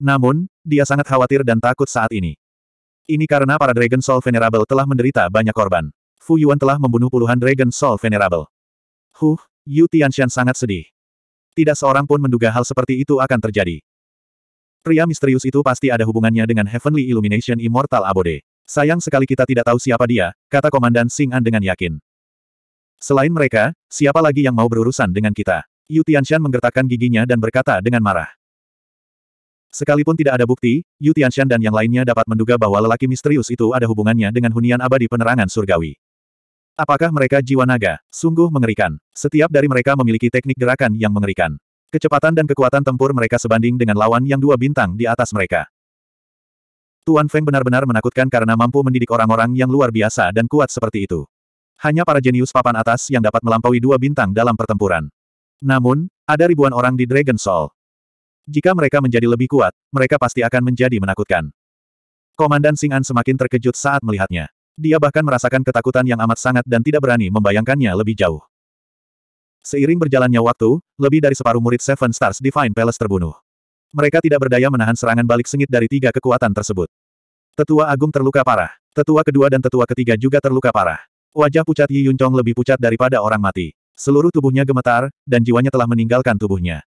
Namun, dia sangat khawatir dan takut saat ini. Ini karena para Dragon Soul Venerable telah menderita banyak korban. Fu Yuan telah membunuh puluhan Dragon Soul Venerable. Huh, Yu Tianxian sangat sedih. Tidak seorang pun menduga hal seperti itu akan terjadi. Pria misterius itu pasti ada hubungannya dengan Heavenly Illumination Immortal Abode. Sayang sekali kita tidak tahu siapa dia, kata Komandan Sing'an dengan yakin. Selain mereka, siapa lagi yang mau berurusan dengan kita? Yu Tianshan menggertakkan giginya dan berkata dengan marah. Sekalipun tidak ada bukti, Yu Tianshan dan yang lainnya dapat menduga bahwa lelaki misterius itu ada hubungannya dengan hunian abadi penerangan surgawi. Apakah mereka jiwa naga? Sungguh mengerikan. Setiap dari mereka memiliki teknik gerakan yang mengerikan. Kecepatan dan kekuatan tempur mereka sebanding dengan lawan yang dua bintang di atas mereka. Tuan Feng benar-benar menakutkan karena mampu mendidik orang-orang yang luar biasa dan kuat seperti itu. Hanya para jenius papan atas yang dapat melampaui dua bintang dalam pertempuran. Namun, ada ribuan orang di Dragon Soul. Jika mereka menjadi lebih kuat, mereka pasti akan menjadi menakutkan. Komandan Sing'an semakin terkejut saat melihatnya. Dia bahkan merasakan ketakutan yang amat sangat dan tidak berani membayangkannya lebih jauh. Seiring berjalannya waktu, lebih dari separuh murid Seven Stars Divine Palace terbunuh. Mereka tidak berdaya menahan serangan balik sengit dari tiga kekuatan tersebut. Tetua Agung terluka parah. Tetua kedua dan tetua ketiga juga terluka parah. Wajah pucat Yi Yuncong lebih pucat daripada orang mati. Seluruh tubuhnya gemetar, dan jiwanya telah meninggalkan tubuhnya.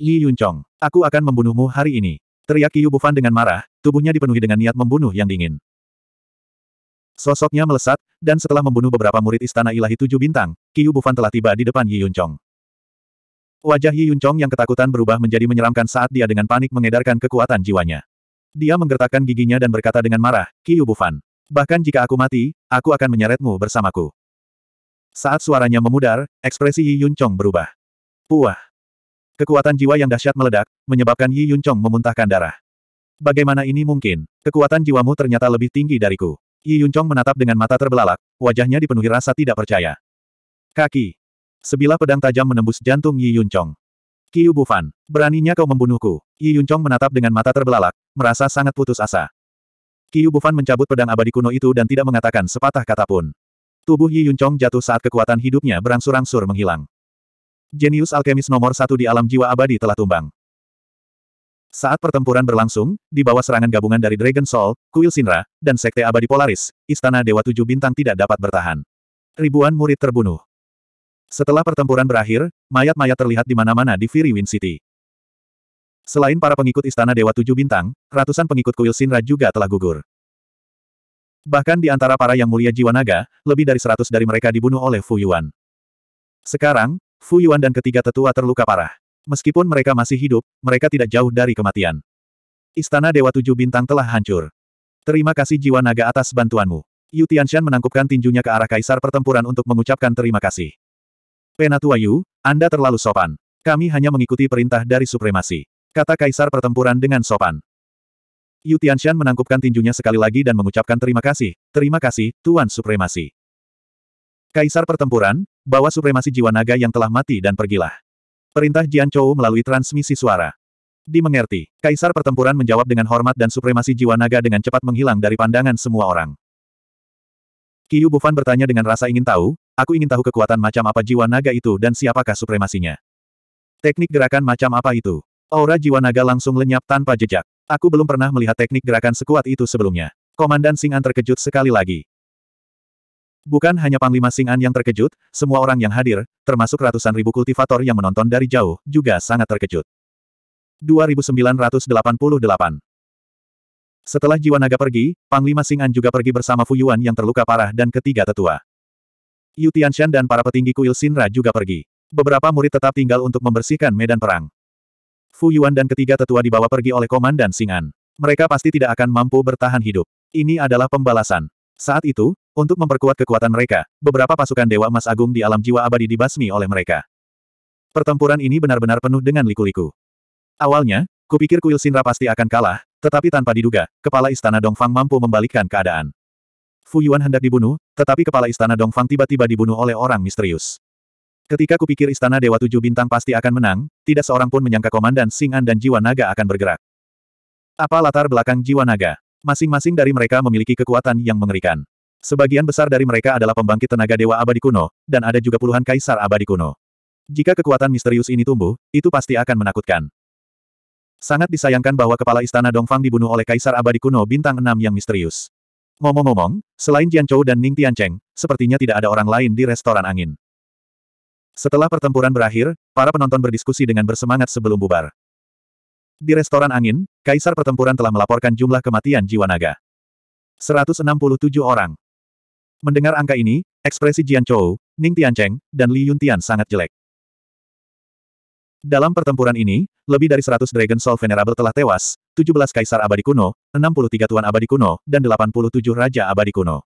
Yi Yuncong, aku akan membunuhmu hari ini. Teriak Yu Bufan dengan marah, tubuhnya dipenuhi dengan niat membunuh yang dingin. Sosoknya melesat, dan setelah membunuh beberapa murid Istana Ilahi Tujuh Bintang, Yu Bufan telah tiba di depan Yi Yuncong. Wajah Yi Yuncong yang ketakutan berubah menjadi menyeramkan saat dia dengan panik mengedarkan kekuatan jiwanya. Dia menggertakkan giginya dan berkata dengan marah, Yu Bufan, Bahkan jika aku mati, aku akan menyeretmu bersamaku. Saat suaranya memudar, ekspresi Yi Yun Chong berubah. Puah! Kekuatan jiwa yang dahsyat meledak, menyebabkan Yi Yun Chong memuntahkan darah. Bagaimana ini mungkin? Kekuatan jiwamu ternyata lebih tinggi dariku. Yi Yun Chong menatap dengan mata terbelalak, wajahnya dipenuhi rasa tidak percaya. Kaki! Sebilah pedang tajam menembus jantung Yi Yun Chong. Kiyu Bufan, beraninya kau membunuhku. Yi Yun Chong menatap dengan mata terbelalak, merasa sangat putus asa. Yu Bufan mencabut pedang abadi kuno itu dan tidak mengatakan sepatah kata pun. Tubuh Yi Yuncong jatuh saat kekuatan hidupnya berangsur-angsur menghilang. Jenius alkemis nomor satu di alam jiwa abadi telah tumbang. Saat pertempuran berlangsung, di bawah serangan gabungan dari Dragon Soul, Kuil Sinra, dan Sekte Abadi Polaris, Istana Dewa Tujuh Bintang tidak dapat bertahan. Ribuan murid terbunuh. Setelah pertempuran berakhir, mayat-mayat terlihat di mana-mana di Firiwin City. Selain para pengikut Istana Dewa Tujuh Bintang, ratusan pengikut kuil Sinra juga telah gugur. Bahkan di antara para yang mulia jiwa naga, lebih dari seratus dari mereka dibunuh oleh Fu Yuan. Sekarang, Fu Yuan dan ketiga tetua terluka parah. Meskipun mereka masih hidup, mereka tidak jauh dari kematian. Istana Dewa Tujuh Bintang telah hancur. Terima kasih jiwa naga atas bantuanmu. Yu Tianshan menangkupkan tinjunya ke arah kaisar pertempuran untuk mengucapkan terima kasih. Penatua Yu, Anda terlalu sopan. Kami hanya mengikuti perintah dari supremasi. Kata kaisar pertempuran dengan sopan. Yu Tianshan menangkupkan tinjunya sekali lagi dan mengucapkan terima kasih, terima kasih, Tuan Supremasi. Kaisar pertempuran, bawa supremasi jiwa naga yang telah mati dan pergilah. Perintah Jian Chou melalui transmisi suara. Dimengerti, kaisar pertempuran menjawab dengan hormat dan supremasi jiwa naga dengan cepat menghilang dari pandangan semua orang. Kiyu Bufan bertanya dengan rasa ingin tahu, aku ingin tahu kekuatan macam apa jiwa naga itu dan siapakah supremasinya. Teknik gerakan macam apa itu? Aura jiwa naga langsung lenyap tanpa jejak. Aku belum pernah melihat teknik gerakan sekuat itu sebelumnya. Komandan Singan terkejut sekali lagi. Bukan hanya Panglima Singan yang terkejut, semua orang yang hadir, termasuk ratusan ribu kultivator yang menonton dari jauh, juga sangat terkejut. 2988 Setelah jiwa naga pergi, Panglima Singan juga pergi bersama Fu Yuan yang terluka parah dan ketiga tetua. Yu Tianshan dan para petinggi kuil Sinra juga pergi. Beberapa murid tetap tinggal untuk membersihkan medan perang. Fu Yuan dan ketiga tetua dibawa pergi oleh Komandan Singan. Mereka pasti tidak akan mampu bertahan hidup. Ini adalah pembalasan. Saat itu, untuk memperkuat kekuatan mereka, beberapa pasukan Dewa Emas Agung di alam jiwa abadi dibasmi oleh mereka. Pertempuran ini benar-benar penuh dengan liku-liku. Awalnya, kupikir kuil Sinra pasti akan kalah, tetapi tanpa diduga, kepala istana Dongfang mampu membalikkan keadaan. Fu Yuan hendak dibunuh, tetapi kepala istana Dongfang tiba-tiba dibunuh oleh orang misterius. Ketika kupikir istana Dewa Tujuh Bintang pasti akan menang, tidak seorang pun menyangka Komandan Sing'an dan Jiwa Naga akan bergerak. Apa latar belakang Jiwa Naga? Masing-masing dari mereka memiliki kekuatan yang mengerikan. Sebagian besar dari mereka adalah pembangkit tenaga dewa abadi kuno, dan ada juga puluhan kaisar abadi kuno. Jika kekuatan misterius ini tumbuh, itu pasti akan menakutkan. Sangat disayangkan bahwa kepala istana Dongfang dibunuh oleh kaisar abadi kuno bintang 6 yang misterius. Ngomong-ngomong, selain Jian Chou dan Ning Tiancheng, sepertinya tidak ada orang lain di restoran angin. Setelah pertempuran berakhir, para penonton berdiskusi dengan bersemangat sebelum bubar. Di restoran angin, kaisar pertempuran telah melaporkan jumlah kematian jiwa naga. 167 orang. Mendengar angka ini, ekspresi Jian Chou, Ning Tiancheng, dan Li Yuntian sangat jelek. Dalam pertempuran ini, lebih dari 100 Dragon Soul Venerable telah tewas, 17 kaisar abadi kuno, 63 tuan abadi kuno, dan 87 raja abadi kuno.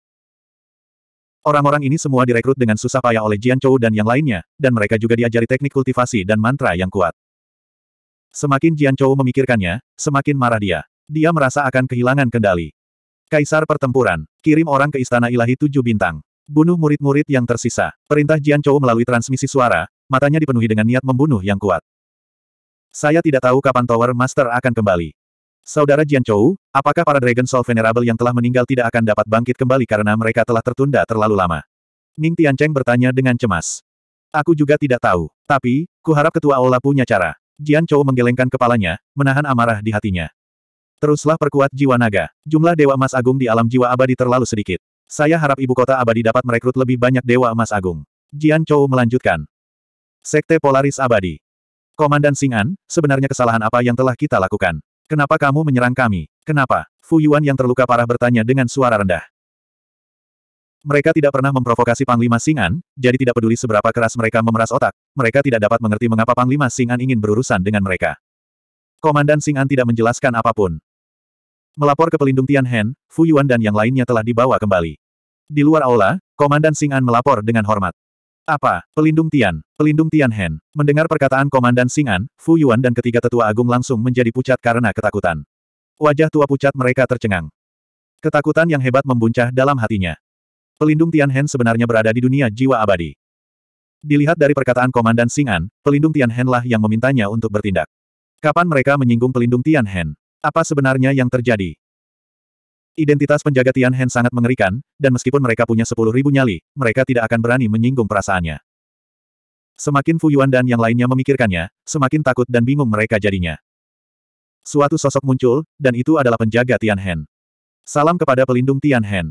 Orang-orang ini semua direkrut dengan susah payah oleh Jian Chou dan yang lainnya, dan mereka juga diajari teknik kultivasi dan mantra yang kuat. Semakin Jian Chou memikirkannya, semakin marah dia. Dia merasa akan kehilangan kendali. Kaisar pertempuran, kirim orang ke Istana Ilahi Tujuh Bintang. Bunuh murid-murid yang tersisa. Perintah Jian Chou melalui transmisi suara, matanya dipenuhi dengan niat membunuh yang kuat. Saya tidak tahu kapan Tower Master akan kembali. Saudara Jian Chou, apakah para Dragon Soul Venerable yang telah meninggal tidak akan dapat bangkit kembali karena mereka telah tertunda terlalu lama? Ning Tian Cheng bertanya dengan cemas. Aku juga tidak tahu, tapi, kuharap Ketua Aula punya cara. Jian Chou menggelengkan kepalanya, menahan amarah di hatinya. Teruslah perkuat jiwa naga. Jumlah Dewa Emas Agung di alam jiwa abadi terlalu sedikit. Saya harap ibu kota abadi dapat merekrut lebih banyak Dewa Emas Agung. Jian Chou melanjutkan. Sekte Polaris Abadi. Komandan Singan, sebenarnya kesalahan apa yang telah kita lakukan? Kenapa kamu menyerang kami? Kenapa? Fu Yuan yang terluka parah bertanya dengan suara rendah. Mereka tidak pernah memprovokasi Panglima Singan, jadi tidak peduli seberapa keras mereka memeras otak, mereka tidak dapat mengerti mengapa Panglima Singan ingin berurusan dengan mereka. Komandan Singan tidak menjelaskan apapun. Melapor ke pelindung Tian Fu Yuan dan yang lainnya telah dibawa kembali. Di luar aula, Komandan Singan melapor dengan hormat. Apa? Pelindung Tian. Pelindung Tian Hen. Mendengar perkataan Komandan Singan, Fu Yuan dan ketiga tetua agung langsung menjadi pucat karena ketakutan. Wajah tua pucat mereka tercengang. Ketakutan yang hebat membuncah dalam hatinya. Pelindung Tian Hen sebenarnya berada di dunia jiwa abadi. Dilihat dari perkataan Komandan Singan, pelindung Tian Hen lah yang memintanya untuk bertindak. Kapan mereka menyinggung pelindung Tian Hen? Apa sebenarnya yang terjadi? Identitas penjaga Tian Hen sangat mengerikan, dan meskipun mereka punya sepuluh ribu nyali, mereka tidak akan berani menyinggung perasaannya. Semakin Fu Yuan dan yang lainnya memikirkannya, semakin takut dan bingung mereka jadinya. Suatu sosok muncul, dan itu adalah penjaga Tian Hen. Salam kepada pelindung Tian Hen.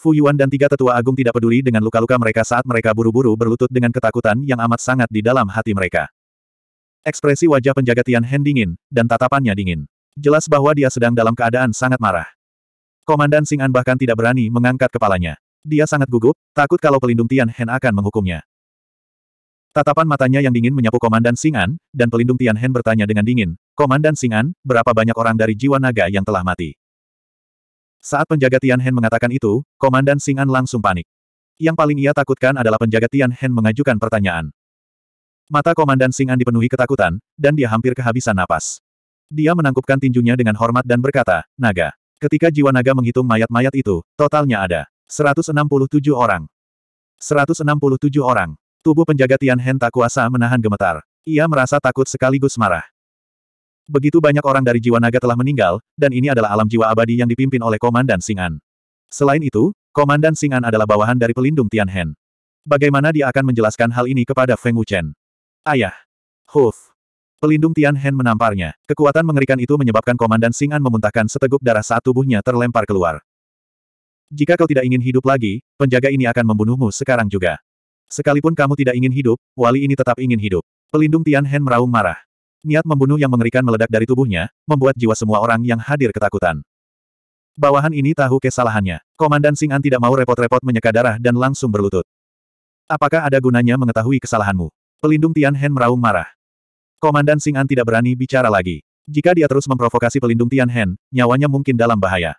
Yuan dan tiga tetua agung tidak peduli dengan luka-luka mereka saat mereka buru-buru berlutut dengan ketakutan yang amat sangat di dalam hati mereka. Ekspresi wajah penjaga Tian Hen dingin, dan tatapannya dingin. Jelas bahwa dia sedang dalam keadaan sangat marah. Komandan Sing'an bahkan tidak berani mengangkat kepalanya. Dia sangat gugup, takut kalau pelindung Tian Hen akan menghukumnya. Tatapan matanya yang dingin menyapu Komandan Sing'an, dan pelindung Tian Hen bertanya dengan dingin, Komandan Sing'an, berapa banyak orang dari jiwa naga yang telah mati? Saat penjaga Tian Hen mengatakan itu, Komandan Sing'an langsung panik. Yang paling ia takutkan adalah penjaga Tian Hen mengajukan pertanyaan. Mata Komandan Sing'an dipenuhi ketakutan, dan dia hampir kehabisan napas. Dia menangkupkan tinjunya dengan hormat dan berkata, Naga. Ketika jiwa naga menghitung mayat-mayat itu, totalnya ada 167 orang. 167 orang. Tubuh penjaga Tian Hen tak kuasa menahan gemetar. Ia merasa takut sekaligus marah. Begitu banyak orang dari jiwa naga telah meninggal, dan ini adalah alam jiwa abadi yang dipimpin oleh Komandan Sing'an. Selain itu, Komandan Sing'an adalah bawahan dari pelindung Tian Hen. Bagaimana dia akan menjelaskan hal ini kepada Feng Wuchen? Ayah. Huf. Pelindung Tian Hen menamparnya. Kekuatan mengerikan itu menyebabkan Komandan Singan memuntahkan seteguk darah saat tubuhnya terlempar keluar. Jika kau tidak ingin hidup lagi, penjaga ini akan membunuhmu sekarang juga. Sekalipun kamu tidak ingin hidup, wali ini tetap ingin hidup. Pelindung Tian Hen meraung marah. Niat membunuh yang mengerikan meledak dari tubuhnya, membuat jiwa semua orang yang hadir ketakutan. Bawahan ini tahu kesalahannya. Komandan Singan tidak mau repot-repot menyeka darah dan langsung berlutut. Apakah ada gunanya mengetahui kesalahanmu? Pelindung Tian Hen meraung marah. Komandan Sing tidak berani bicara lagi. Jika dia terus memprovokasi pelindung Tian Hen, nyawanya mungkin dalam bahaya.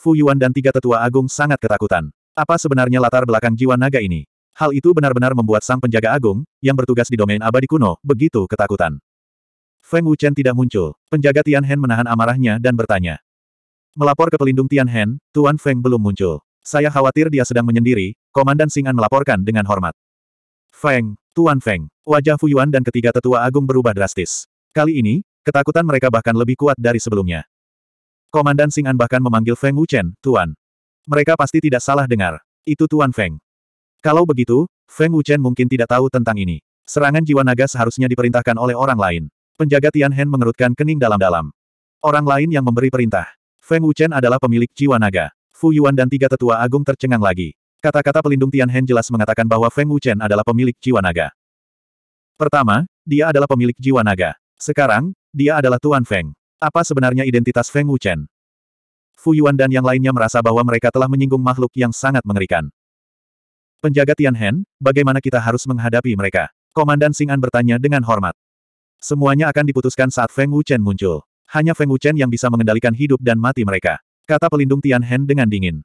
Fu Yuan dan tiga tetua agung sangat ketakutan. Apa sebenarnya latar belakang jiwa naga ini? Hal itu benar-benar membuat sang penjaga agung, yang bertugas di domain abadi kuno, begitu ketakutan. Feng Wuchen tidak muncul. Penjaga Tian Hen menahan amarahnya dan bertanya. Melapor ke pelindung Tian Hen, Tuan Feng belum muncul. Saya khawatir dia sedang menyendiri, Komandan Sing melaporkan dengan hormat. Feng, Tuan Feng, wajah Fu Yuan dan ketiga tetua agung berubah drastis. Kali ini, ketakutan mereka bahkan lebih kuat dari sebelumnya. Komandan Sing'an bahkan memanggil Feng Wuchen, Tuan. Mereka pasti tidak salah dengar. Itu Tuan Feng. Kalau begitu, Feng Wuchen mungkin tidak tahu tentang ini. Serangan jiwa naga seharusnya diperintahkan oleh orang lain. Penjaga Tian Hen mengerutkan kening dalam-dalam. Orang lain yang memberi perintah. Feng Wuchen adalah pemilik jiwa naga. Fu Yuan dan tiga tetua agung tercengang lagi. Kata-kata pelindung Tianhen jelas mengatakan bahwa Feng Wuchen adalah pemilik jiwa naga. Pertama, dia adalah pemilik jiwa naga. Sekarang, dia adalah Tuan Feng. Apa sebenarnya identitas Feng Wuchen? Fu Yuan dan yang lainnya merasa bahwa mereka telah menyinggung makhluk yang sangat mengerikan. Penjaga Tianhen, bagaimana kita harus menghadapi mereka? Komandan Sing'an bertanya dengan hormat. Semuanya akan diputuskan saat Feng Wuchen muncul. Hanya Feng Wuchen yang bisa mengendalikan hidup dan mati mereka. Kata pelindung Tianhen dengan dingin.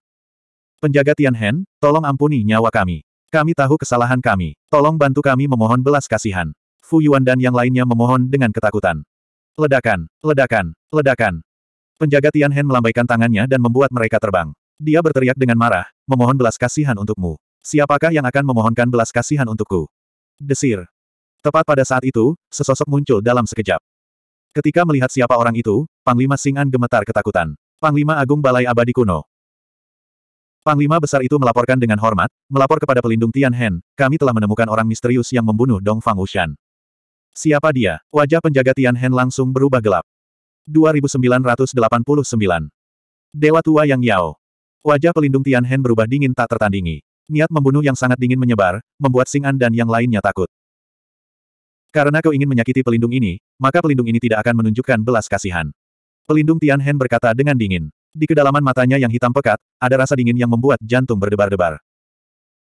Penjaga Tianhen, tolong ampuni nyawa kami. Kami tahu kesalahan kami. Tolong bantu kami memohon belas kasihan. Fu Yuan dan yang lainnya memohon dengan ketakutan. Ledakan, ledakan, ledakan. Penjaga Tianhen melambaikan tangannya dan membuat mereka terbang. Dia berteriak dengan marah, memohon belas kasihan untukmu. Siapakah yang akan memohonkan belas kasihan untukku? Desir. Tepat pada saat itu, sesosok muncul dalam sekejap. Ketika melihat siapa orang itu, Panglima Singan gemetar ketakutan. Panglima Agung Balai Abadi Kuno. Panglima besar itu melaporkan dengan hormat, melapor kepada pelindung Tian Hen, kami telah menemukan orang misterius yang membunuh Dong Fang Ushan. Siapa dia? Wajah penjaga Tian Hen langsung berubah gelap. 2989. Dewa Tua Yang Yao. Wajah pelindung Tian Hen berubah dingin tak tertandingi. Niat membunuh yang sangat dingin menyebar, membuat Sing An dan yang lainnya takut. Karena kau ingin menyakiti pelindung ini, maka pelindung ini tidak akan menunjukkan belas kasihan. Pelindung Tian Hen berkata dengan dingin. Di kedalaman matanya yang hitam pekat, ada rasa dingin yang membuat jantung berdebar-debar.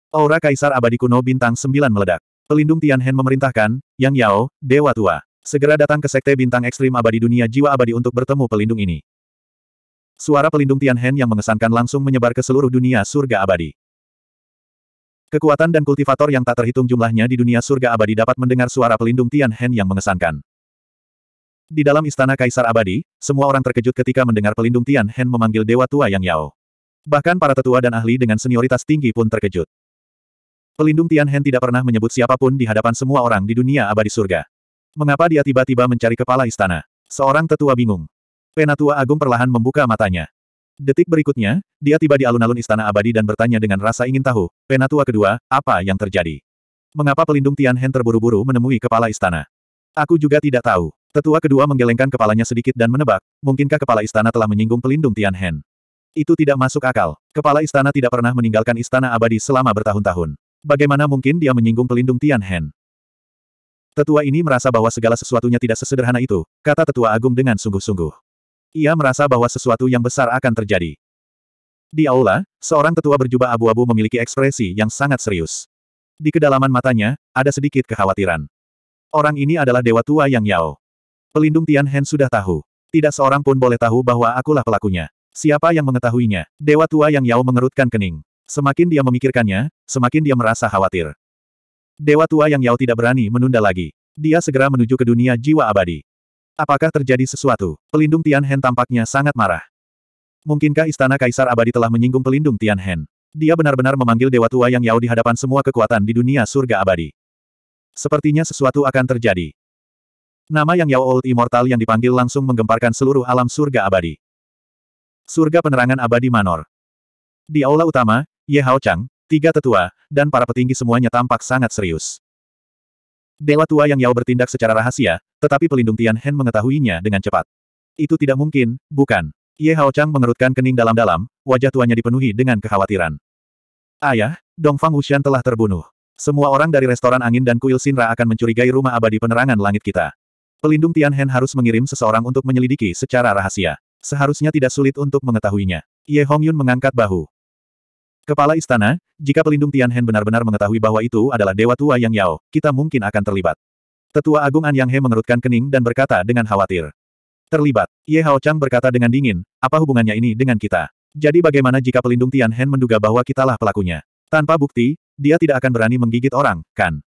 Aura Kaisar Abadi Kuno Bintang Sembilan meledak. Pelindung Tianhen memerintahkan, Yang Yao, Dewa Tua, segera datang ke Sekte Bintang Ekstrim Abadi Dunia Jiwa Abadi untuk bertemu pelindung ini. Suara pelindung Tianhen yang mengesankan langsung menyebar ke seluruh dunia surga abadi. Kekuatan dan kultivator yang tak terhitung jumlahnya di dunia surga abadi dapat mendengar suara pelindung Tianhen yang mengesankan. Di dalam istana Kaisar Abadi, semua orang terkejut ketika mendengar pelindung Tian Hen memanggil Dewa Tua Yang Yao. Bahkan para tetua dan ahli dengan senioritas tinggi pun terkejut. Pelindung Tian Hen tidak pernah menyebut siapapun di hadapan semua orang di dunia abadi surga. Mengapa dia tiba-tiba mencari kepala istana? Seorang tetua bingung. Penatua Agung perlahan membuka matanya. Detik berikutnya, dia tiba di alun-alun istana abadi dan bertanya dengan rasa ingin tahu, Penatua kedua, apa yang terjadi? Mengapa pelindung Tian Hen terburu-buru menemui kepala istana? Aku juga tidak tahu. Tetua kedua menggelengkan kepalanya sedikit dan menebak, mungkinkah kepala istana telah menyinggung pelindung Tianhen? Itu tidak masuk akal. Kepala istana tidak pernah meninggalkan istana abadi selama bertahun-tahun. Bagaimana mungkin dia menyinggung pelindung Tianhen? Tetua ini merasa bahwa segala sesuatunya tidak sesederhana itu, kata Tetua Agung dengan sungguh-sungguh. Ia merasa bahwa sesuatu yang besar akan terjadi. Di aula, seorang tetua berjubah abu-abu memiliki ekspresi yang sangat serius. Di kedalaman matanya, ada sedikit kekhawatiran. Orang ini adalah dewa tua Yang Yao. Pelindung Tian Hen sudah tahu. Tidak seorang pun boleh tahu bahwa akulah pelakunya. Siapa yang mengetahuinya? Dewa tua yang Yao mengerutkan kening. Semakin dia memikirkannya, semakin dia merasa khawatir. Dewa tua yang Yao tidak berani menunda lagi. Dia segera menuju ke dunia jiwa abadi. Apakah terjadi sesuatu? Pelindung Tian Hen tampaknya sangat marah. Mungkinkah istana Kaisar Abadi telah menyinggung pelindung Tian Hen? Dia benar-benar memanggil Dewa Tua Yang Yao di hadapan semua kekuatan di dunia surga abadi. Sepertinya sesuatu akan terjadi. Nama yang Yao Old Immortal yang dipanggil langsung menggemparkan seluruh alam surga abadi. Surga penerangan abadi Manor. Di aula utama, Ye Hao Chang, tiga tetua, dan para petinggi semuanya tampak sangat serius. Dewa tua yang Yao bertindak secara rahasia, tetapi pelindung Tian Hen mengetahuinya dengan cepat. Itu tidak mungkin, bukan. Ye Hao Chang mengerutkan kening dalam-dalam, wajah tuanya dipenuhi dengan kekhawatiran. Ayah, Dongfang Wuxian telah terbunuh. Semua orang dari restoran angin dan kuil Sinra akan mencurigai rumah abadi penerangan langit kita. Pelindung Tianhen harus mengirim seseorang untuk menyelidiki secara rahasia. Seharusnya tidak sulit untuk mengetahuinya. Ye Hongyun mengangkat bahu. Kepala istana, jika pelindung Tianhen benar-benar mengetahui bahwa itu adalah Dewa Tua Yang Yao, kita mungkin akan terlibat. Tetua Agung An Yang He mengerutkan kening dan berkata dengan khawatir. Terlibat, Ye Hao Chang berkata dengan dingin, apa hubungannya ini dengan kita? Jadi bagaimana jika pelindung Tianhen menduga bahwa kitalah pelakunya? Tanpa bukti, dia tidak akan berani menggigit orang, kan?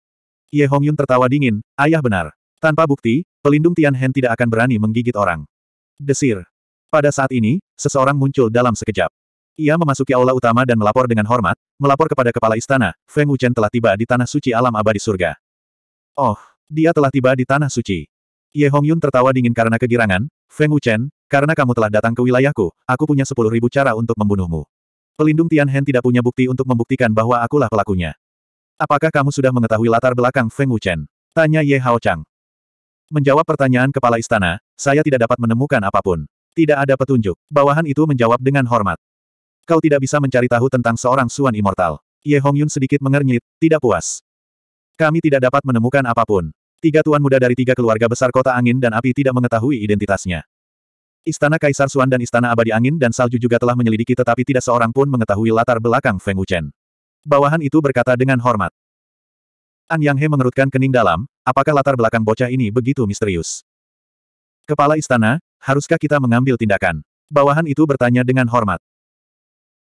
Ye Hongyun tertawa dingin, ayah benar. Tanpa bukti, pelindung Tian Hen tidak akan berani menggigit orang. Desir. Pada saat ini, seseorang muncul dalam sekejap. Ia memasuki aula utama dan melapor dengan hormat, melapor kepada kepala istana, Feng Wuchen telah tiba di tanah suci alam abadi surga. Oh, dia telah tiba di tanah suci. Ye Hong Yun tertawa dingin karena kegirangan, Feng Wuchen, karena kamu telah datang ke wilayahku, aku punya sepuluh ribu cara untuk membunuhmu. Pelindung Tian Hen tidak punya bukti untuk membuktikan bahwa akulah pelakunya. Apakah kamu sudah mengetahui latar belakang Feng Wuchen? Tanya Ye Hao Chang. Menjawab pertanyaan kepala istana, saya tidak dapat menemukan apapun. Tidak ada petunjuk. Bawahan itu menjawab dengan hormat. Kau tidak bisa mencari tahu tentang seorang Suan Immortal. Ye Hongyun sedikit mengernyit, tidak puas. Kami tidak dapat menemukan apapun. Tiga tuan muda dari tiga keluarga besar kota angin dan api tidak mengetahui identitasnya. Istana Kaisar Suan dan Istana Abadi Angin dan Salju juga telah menyelidiki tetapi tidak seorang pun mengetahui latar belakang Feng Wuchen. Bawahan itu berkata dengan hormat. An Yang He mengerutkan kening dalam, Apakah latar belakang bocah ini begitu misterius? Kepala istana, haruskah kita mengambil tindakan? Bawahan itu bertanya dengan hormat.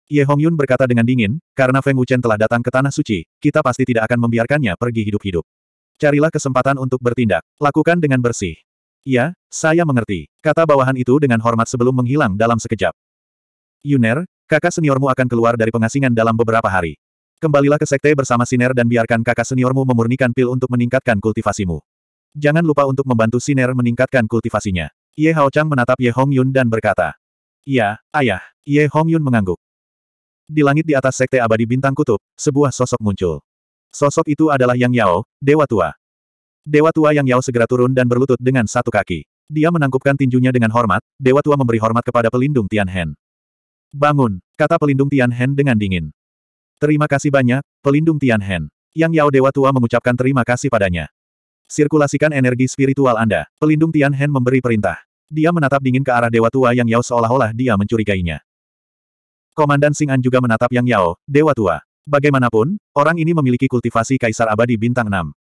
Ye Hongyun berkata dengan dingin, karena Feng Wuchen telah datang ke Tanah Suci, kita pasti tidak akan membiarkannya pergi hidup-hidup. Carilah kesempatan untuk bertindak. Lakukan dengan bersih. Ya, saya mengerti, kata bawahan itu dengan hormat sebelum menghilang dalam sekejap. Yuner, kakak seniormu akan keluar dari pengasingan dalam beberapa hari. Kembalilah ke sekte bersama Siner dan biarkan kakak seniormu memurnikan pil untuk meningkatkan kultivasimu. Jangan lupa untuk membantu Siner meningkatkan kultivasinya. Ye Hao Chang menatap Ye Hong Yun dan berkata, Iya, ayah. Ye Hong Yun mengangguk. Di langit di atas sekte abadi bintang kutub, sebuah sosok muncul. Sosok itu adalah Yang Yao, Dewa Tua. Dewa Tua Yang Yao segera turun dan berlutut dengan satu kaki. Dia menangkupkan tinjunya dengan hormat, Dewa Tua memberi hormat kepada pelindung Tian Hen. Bangun, kata pelindung Tian Hen dengan dingin. Terima kasih banyak, pelindung Tianhen. Yang Yao Dewa Tua mengucapkan terima kasih padanya. Sirkulasikan energi spiritual Anda. Pelindung Tianhen memberi perintah. Dia menatap dingin ke arah Dewa Tua Yang Yao seolah-olah dia mencurigainya. Komandan Sing'an juga menatap Yang Yao, Dewa Tua. Bagaimanapun, orang ini memiliki kultivasi Kaisar Abadi Bintang 6.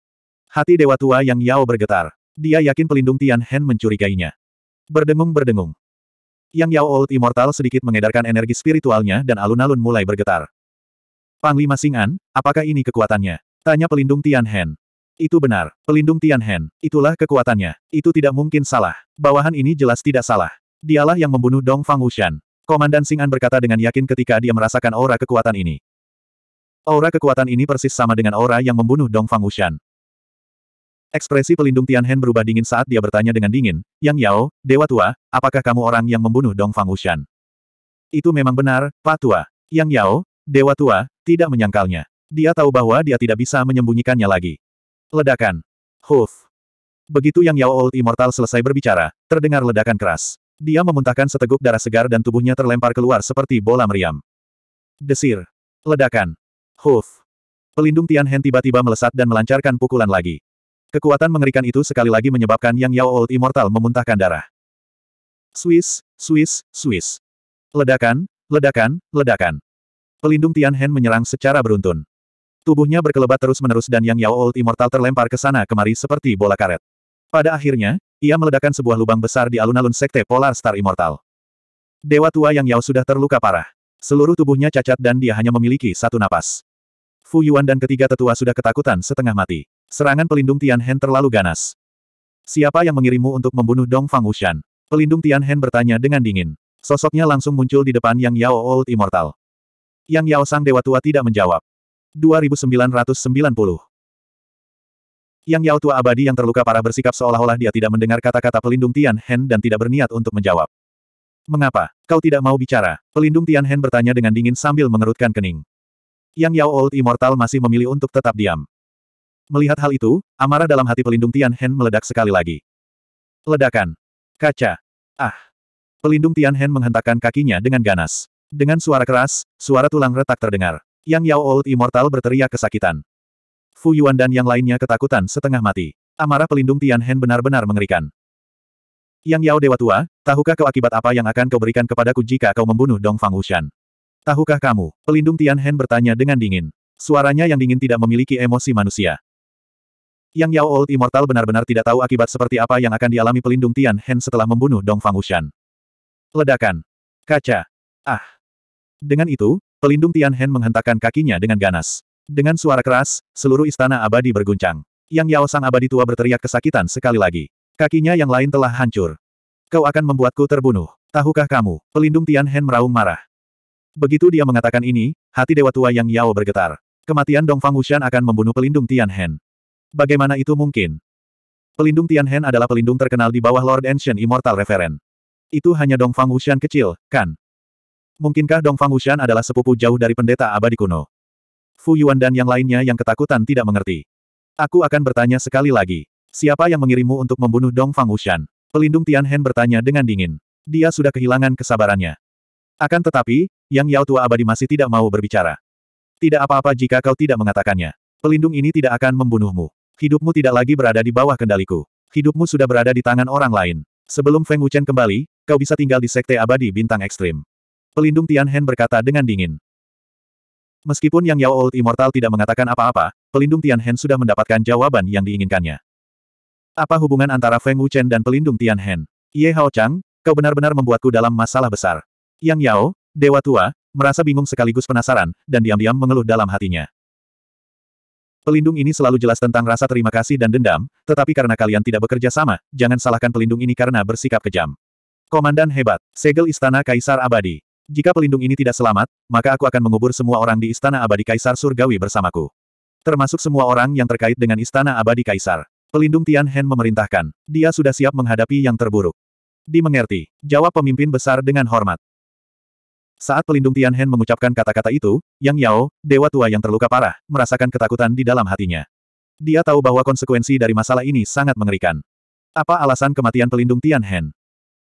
Hati Dewa Tua Yang Yao bergetar. Dia yakin pelindung Tianhen mencurigainya. Berdengung-berdengung. Yang Yao Old Immortal sedikit mengedarkan energi spiritualnya dan alun-alun mulai bergetar. Panglima Sing'an, apakah ini kekuatannya? Tanya pelindung Tian Itu benar, pelindung Tian Itulah kekuatannya. Itu tidak mungkin salah. Bawahan ini jelas tidak salah. Dialah yang membunuh Dong Fang Wushan. Komandan Sing'an berkata dengan yakin ketika dia merasakan aura kekuatan ini. Aura kekuatan ini persis sama dengan aura yang membunuh Dong Fang Wushan. Ekspresi pelindung Tian berubah dingin saat dia bertanya dengan dingin, Yang Yao, Dewa Tua, apakah kamu orang yang membunuh Dong Fang Wushan? Itu memang benar, Pak Tua. Yang Yao, Dewa tua, tidak menyangkalnya. Dia tahu bahwa dia tidak bisa menyembunyikannya lagi. Ledakan. Huf. Begitu yang Yao Old Immortal selesai berbicara, terdengar ledakan keras. Dia memuntahkan seteguk darah segar dan tubuhnya terlempar keluar seperti bola meriam. Desir. Ledakan. Huf. Pelindung Tian Hen tiba-tiba melesat dan melancarkan pukulan lagi. Kekuatan mengerikan itu sekali lagi menyebabkan Yang Yao Old Immortal memuntahkan darah. Swiss, Swiss, Swiss. Ledakan, ledakan, ledakan. Pelindung Tian Hen menyerang secara beruntun. Tubuhnya berkelebat terus-menerus dan Yang Yao Old Immortal terlempar ke sana kemari seperti bola karet. Pada akhirnya, ia meledakkan sebuah lubang besar di alun-alun Sekte Polar Star Immortal. Dewa tua Yang Yao sudah terluka parah. Seluruh tubuhnya cacat dan dia hanya memiliki satu napas. Fu Yuan dan ketiga tetua sudah ketakutan setengah mati. Serangan pelindung Tian Hen terlalu ganas. Siapa yang mengirimmu untuk membunuh Dong Fang Wushan? Pelindung Tian Hen bertanya dengan dingin. Sosoknya langsung muncul di depan Yang Yao Old Immortal. Yang Yao Sang Dewa Tua tidak menjawab. 2990. Yang Yao Tua abadi yang terluka parah bersikap seolah-olah dia tidak mendengar kata-kata pelindung Tian Hen dan tidak berniat untuk menjawab. Mengapa? Kau tidak mau bicara? Pelindung Tian Hen bertanya dengan dingin sambil mengerutkan kening. Yang Yao Old Immortal masih memilih untuk tetap diam. Melihat hal itu, amarah dalam hati pelindung Tian Hen meledak sekali lagi. Ledakan. Kaca. Ah. Pelindung Tian Hen menghentakkan kakinya dengan ganas. Dengan suara keras, suara tulang retak terdengar. Yang Yao Old Immortal berteriak kesakitan. Fu Yuan dan yang lainnya ketakutan setengah mati. Amarah pelindung Tian Hen benar-benar mengerikan. Yang Yao Dewa Tua, tahukah kau akibat apa yang akan kau berikan kepadaku jika kau membunuh Dong Fang Wushan? Tahukah kamu? Pelindung Tian Hen bertanya dengan dingin. Suaranya yang dingin tidak memiliki emosi manusia. Yang Yao Old Immortal benar-benar tidak tahu akibat seperti apa yang akan dialami pelindung Tian Hen setelah membunuh Dong Fang Wushan. Ledakan. Kaca. Ah. Dengan itu, pelindung Tian menghentakkan kakinya dengan ganas. Dengan suara keras, seluruh istana abadi berguncang. Yang Yao Sang abadi tua berteriak kesakitan sekali lagi. Kakinya yang lain telah hancur. Kau akan membuatku terbunuh. Tahukah kamu? Pelindung Tian meraung marah. Begitu dia mengatakan ini, hati Dewa Tua Yang Yao bergetar. Kematian Dongfang Wushan akan membunuh pelindung Tian Bagaimana itu mungkin? Pelindung Tian adalah pelindung terkenal di bawah Lord Ancient Immortal Reverend. Itu hanya Dongfang Wushan kecil, kan? Mungkinkah Dongfang Wushan adalah sepupu jauh dari pendeta abadi kuno? Fu Yuan dan yang lainnya yang ketakutan tidak mengerti. Aku akan bertanya sekali lagi. Siapa yang mengirimmu untuk membunuh Dongfang Wushan? Pelindung Tian Tianhen bertanya dengan dingin. Dia sudah kehilangan kesabarannya. Akan tetapi, Yang Yao Tua Abadi masih tidak mau berbicara. Tidak apa-apa jika kau tidak mengatakannya. Pelindung ini tidak akan membunuhmu. Hidupmu tidak lagi berada di bawah kendaliku. Hidupmu sudah berada di tangan orang lain. Sebelum Feng Wuchen kembali, kau bisa tinggal di Sekte Abadi Bintang Ekstrim. Pelindung Tian Hen berkata dengan dingin. Meskipun Yang Yao Old Immortal tidak mengatakan apa-apa, pelindung Tian Hen sudah mendapatkan jawaban yang diinginkannya. Apa hubungan antara Feng Wuchen dan pelindung Tian Hen? Ye Hao Chang, kau benar-benar membuatku dalam masalah besar. Yang Yao, Dewa Tua, merasa bingung sekaligus penasaran, dan diam-diam mengeluh dalam hatinya. Pelindung ini selalu jelas tentang rasa terima kasih dan dendam, tetapi karena kalian tidak bekerja sama, jangan salahkan pelindung ini karena bersikap kejam. Komandan hebat, segel istana Kaisar Abadi. Jika pelindung ini tidak selamat, maka aku akan mengubur semua orang di Istana Abadi Kaisar Surgawi bersamaku. Termasuk semua orang yang terkait dengan Istana Abadi Kaisar. Pelindung Tian Hen memerintahkan. Dia sudah siap menghadapi yang terburuk. Dimengerti. Jawab pemimpin besar dengan hormat. Saat pelindung Tian Hen mengucapkan kata-kata itu, Yang Yao, dewa tua yang terluka parah, merasakan ketakutan di dalam hatinya. Dia tahu bahwa konsekuensi dari masalah ini sangat mengerikan. Apa alasan kematian pelindung Tian Hen?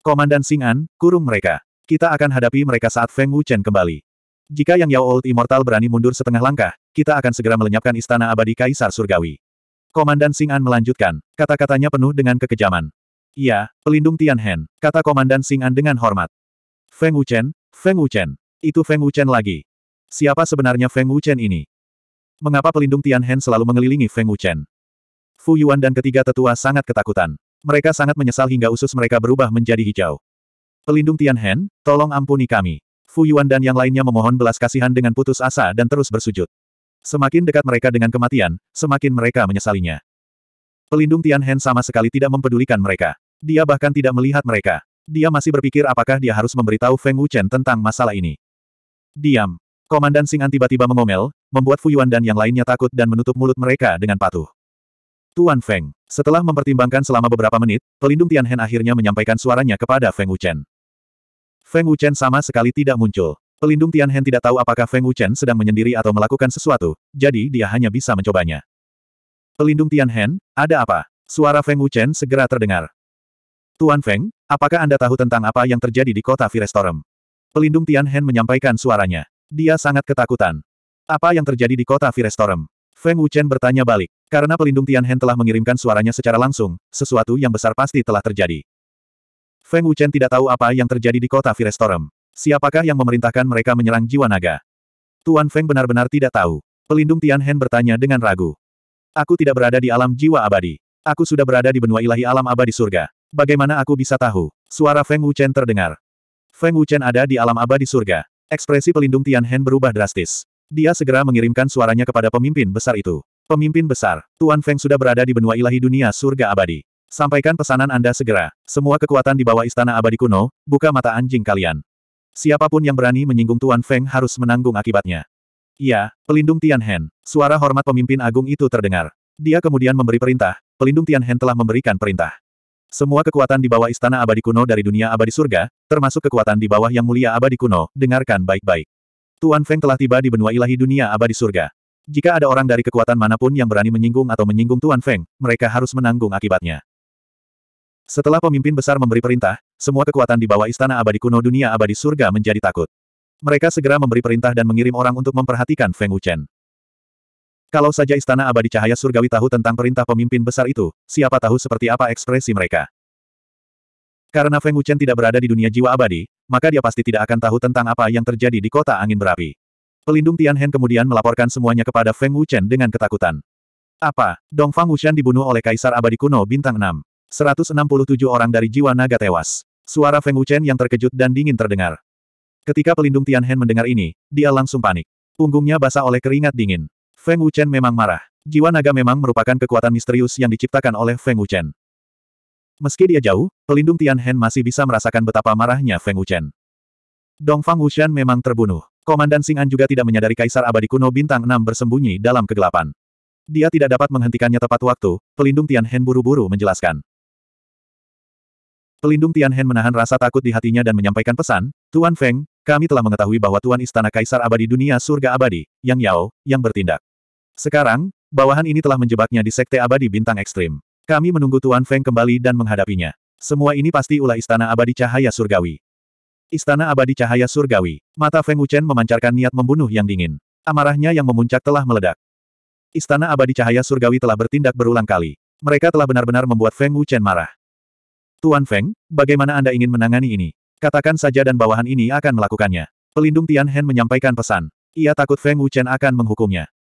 Komandan Sing An, kurung mereka. Kita akan hadapi mereka saat Feng Wuchen kembali. Jika Yang Yao Old Immortal berani mundur setengah langkah, kita akan segera melenyapkan istana abadi Kaisar Surgawi. Komandan Xing An melanjutkan, kata-katanya penuh dengan kekejaman. Iya, pelindung Tian Hen, kata Komandan Xing An dengan hormat. Feng Wuchen, Feng Wuchen, itu Feng Wuchen lagi. Siapa sebenarnya Feng Wuchen ini? Mengapa pelindung Tian Hen selalu mengelilingi Feng Wuchen? Fu Yuan dan ketiga tetua sangat ketakutan. Mereka sangat menyesal hingga usus mereka berubah menjadi hijau. Pelindung Tian Tianhen, tolong ampuni kami. Fu Yuan dan yang lainnya memohon belas kasihan dengan putus asa dan terus bersujud. Semakin dekat mereka dengan kematian, semakin mereka menyesalinya. Pelindung Tian Tianhen sama sekali tidak mempedulikan mereka. Dia bahkan tidak melihat mereka. Dia masih berpikir apakah dia harus memberitahu Feng Wuchen tentang masalah ini. Diam. Komandan Singan tiba-tiba mengomel, membuat Fu Yuan dan yang lainnya takut dan menutup mulut mereka dengan patuh. Tuan Feng, setelah mempertimbangkan selama beberapa menit, pelindung Tian Tianhen akhirnya menyampaikan suaranya kepada Feng Wuchen. Feng Wuchen sama sekali tidak muncul. Pelindung Tianhen tidak tahu apakah Feng Wuchen sedang menyendiri atau melakukan sesuatu, jadi dia hanya bisa mencobanya. Pelindung Tianhen, ada apa? Suara Feng Wuchen segera terdengar. Tuan Feng, apakah Anda tahu tentang apa yang terjadi di kota Firestorm? Pelindung Tianhen menyampaikan suaranya. Dia sangat ketakutan. Apa yang terjadi di kota Firestorm? Feng Wuchen bertanya balik. Karena pelindung Tianhen telah mengirimkan suaranya secara langsung, sesuatu yang besar pasti telah terjadi. Feng Wuchen tidak tahu apa yang terjadi di kota Firestorm. Siapakah yang memerintahkan mereka menyerang jiwa naga? Tuan Feng benar-benar tidak tahu. Pelindung Tian Tianhen bertanya dengan ragu. Aku tidak berada di alam jiwa abadi. Aku sudah berada di benua ilahi alam abadi surga. Bagaimana aku bisa tahu? Suara Feng Wuchen terdengar. Feng Wuchen ada di alam abadi surga. Ekspresi pelindung Tian Tianhen berubah drastis. Dia segera mengirimkan suaranya kepada pemimpin besar itu. Pemimpin besar, Tuan Feng sudah berada di benua ilahi dunia surga abadi. Sampaikan pesanan Anda segera. Semua kekuatan di bawah istana abadi kuno, buka mata anjing kalian. Siapapun yang berani menyinggung Tuan Feng harus menanggung akibatnya. Iya, pelindung Tianhen. Suara hormat pemimpin agung itu terdengar. Dia kemudian memberi perintah, pelindung Tianhen telah memberikan perintah. Semua kekuatan di bawah istana abadi kuno dari dunia abadi surga, termasuk kekuatan di bawah yang mulia abadi kuno, dengarkan baik-baik. Tuan Feng telah tiba di benua ilahi dunia abadi surga. Jika ada orang dari kekuatan manapun yang berani menyinggung atau menyinggung Tuan Feng, mereka harus menanggung akibatnya. Setelah pemimpin besar memberi perintah, semua kekuatan di bawah istana abadi kuno dunia abadi surga menjadi takut. Mereka segera memberi perintah dan mengirim orang untuk memperhatikan Feng Wuchen. Kalau saja istana abadi cahaya surgawi tahu tentang perintah pemimpin besar itu, siapa tahu seperti apa ekspresi mereka. Karena Feng Wuchen tidak berada di dunia jiwa abadi, maka dia pasti tidak akan tahu tentang apa yang terjadi di kota angin berapi. Pelindung Tian Hen kemudian melaporkan semuanya kepada Feng Wuchen dengan ketakutan. Apa? Dongfang Wuchen dibunuh oleh Kaisar Abadi Kuno Bintang 6. 167 orang dari jiwa naga tewas. Suara Feng Wuchen yang terkejut dan dingin terdengar. Ketika pelindung Tianhen mendengar ini, dia langsung panik. Punggungnya basah oleh keringat dingin. Feng Wuchen memang marah. Jiwa naga memang merupakan kekuatan misterius yang diciptakan oleh Feng Wuchen. Meski dia jauh, pelindung Tianhen masih bisa merasakan betapa marahnya Feng Wuchen. Dongfang Wuchen memang terbunuh. Komandan Singan juga tidak menyadari Kaisar Abadi Kuno Bintang 6 bersembunyi dalam kegelapan. Dia tidak dapat menghentikannya tepat waktu, pelindung Tianhen buru-buru menjelaskan. Pelindung Tianhen menahan rasa takut di hatinya dan menyampaikan pesan, Tuan Feng, kami telah mengetahui bahwa Tuan Istana Kaisar Abadi Dunia Surga Abadi, Yang Yao, yang bertindak. Sekarang, bawahan ini telah menjebaknya di Sekte Abadi Bintang Ekstrim. Kami menunggu Tuan Feng kembali dan menghadapinya. Semua ini pasti ulah Istana Abadi Cahaya Surgawi. Istana Abadi Cahaya Surgawi. Mata Feng Wuchen memancarkan niat membunuh yang dingin. Amarahnya yang memuncak telah meledak. Istana Abadi Cahaya Surgawi telah bertindak berulang kali. Mereka telah benar-benar membuat Feng Wuchen marah. Tuan Feng, bagaimana Anda ingin menangani ini? Katakan saja dan bawahan ini akan melakukannya. Pelindung Tian Hen menyampaikan pesan. Ia takut Feng Wuchen akan menghukumnya.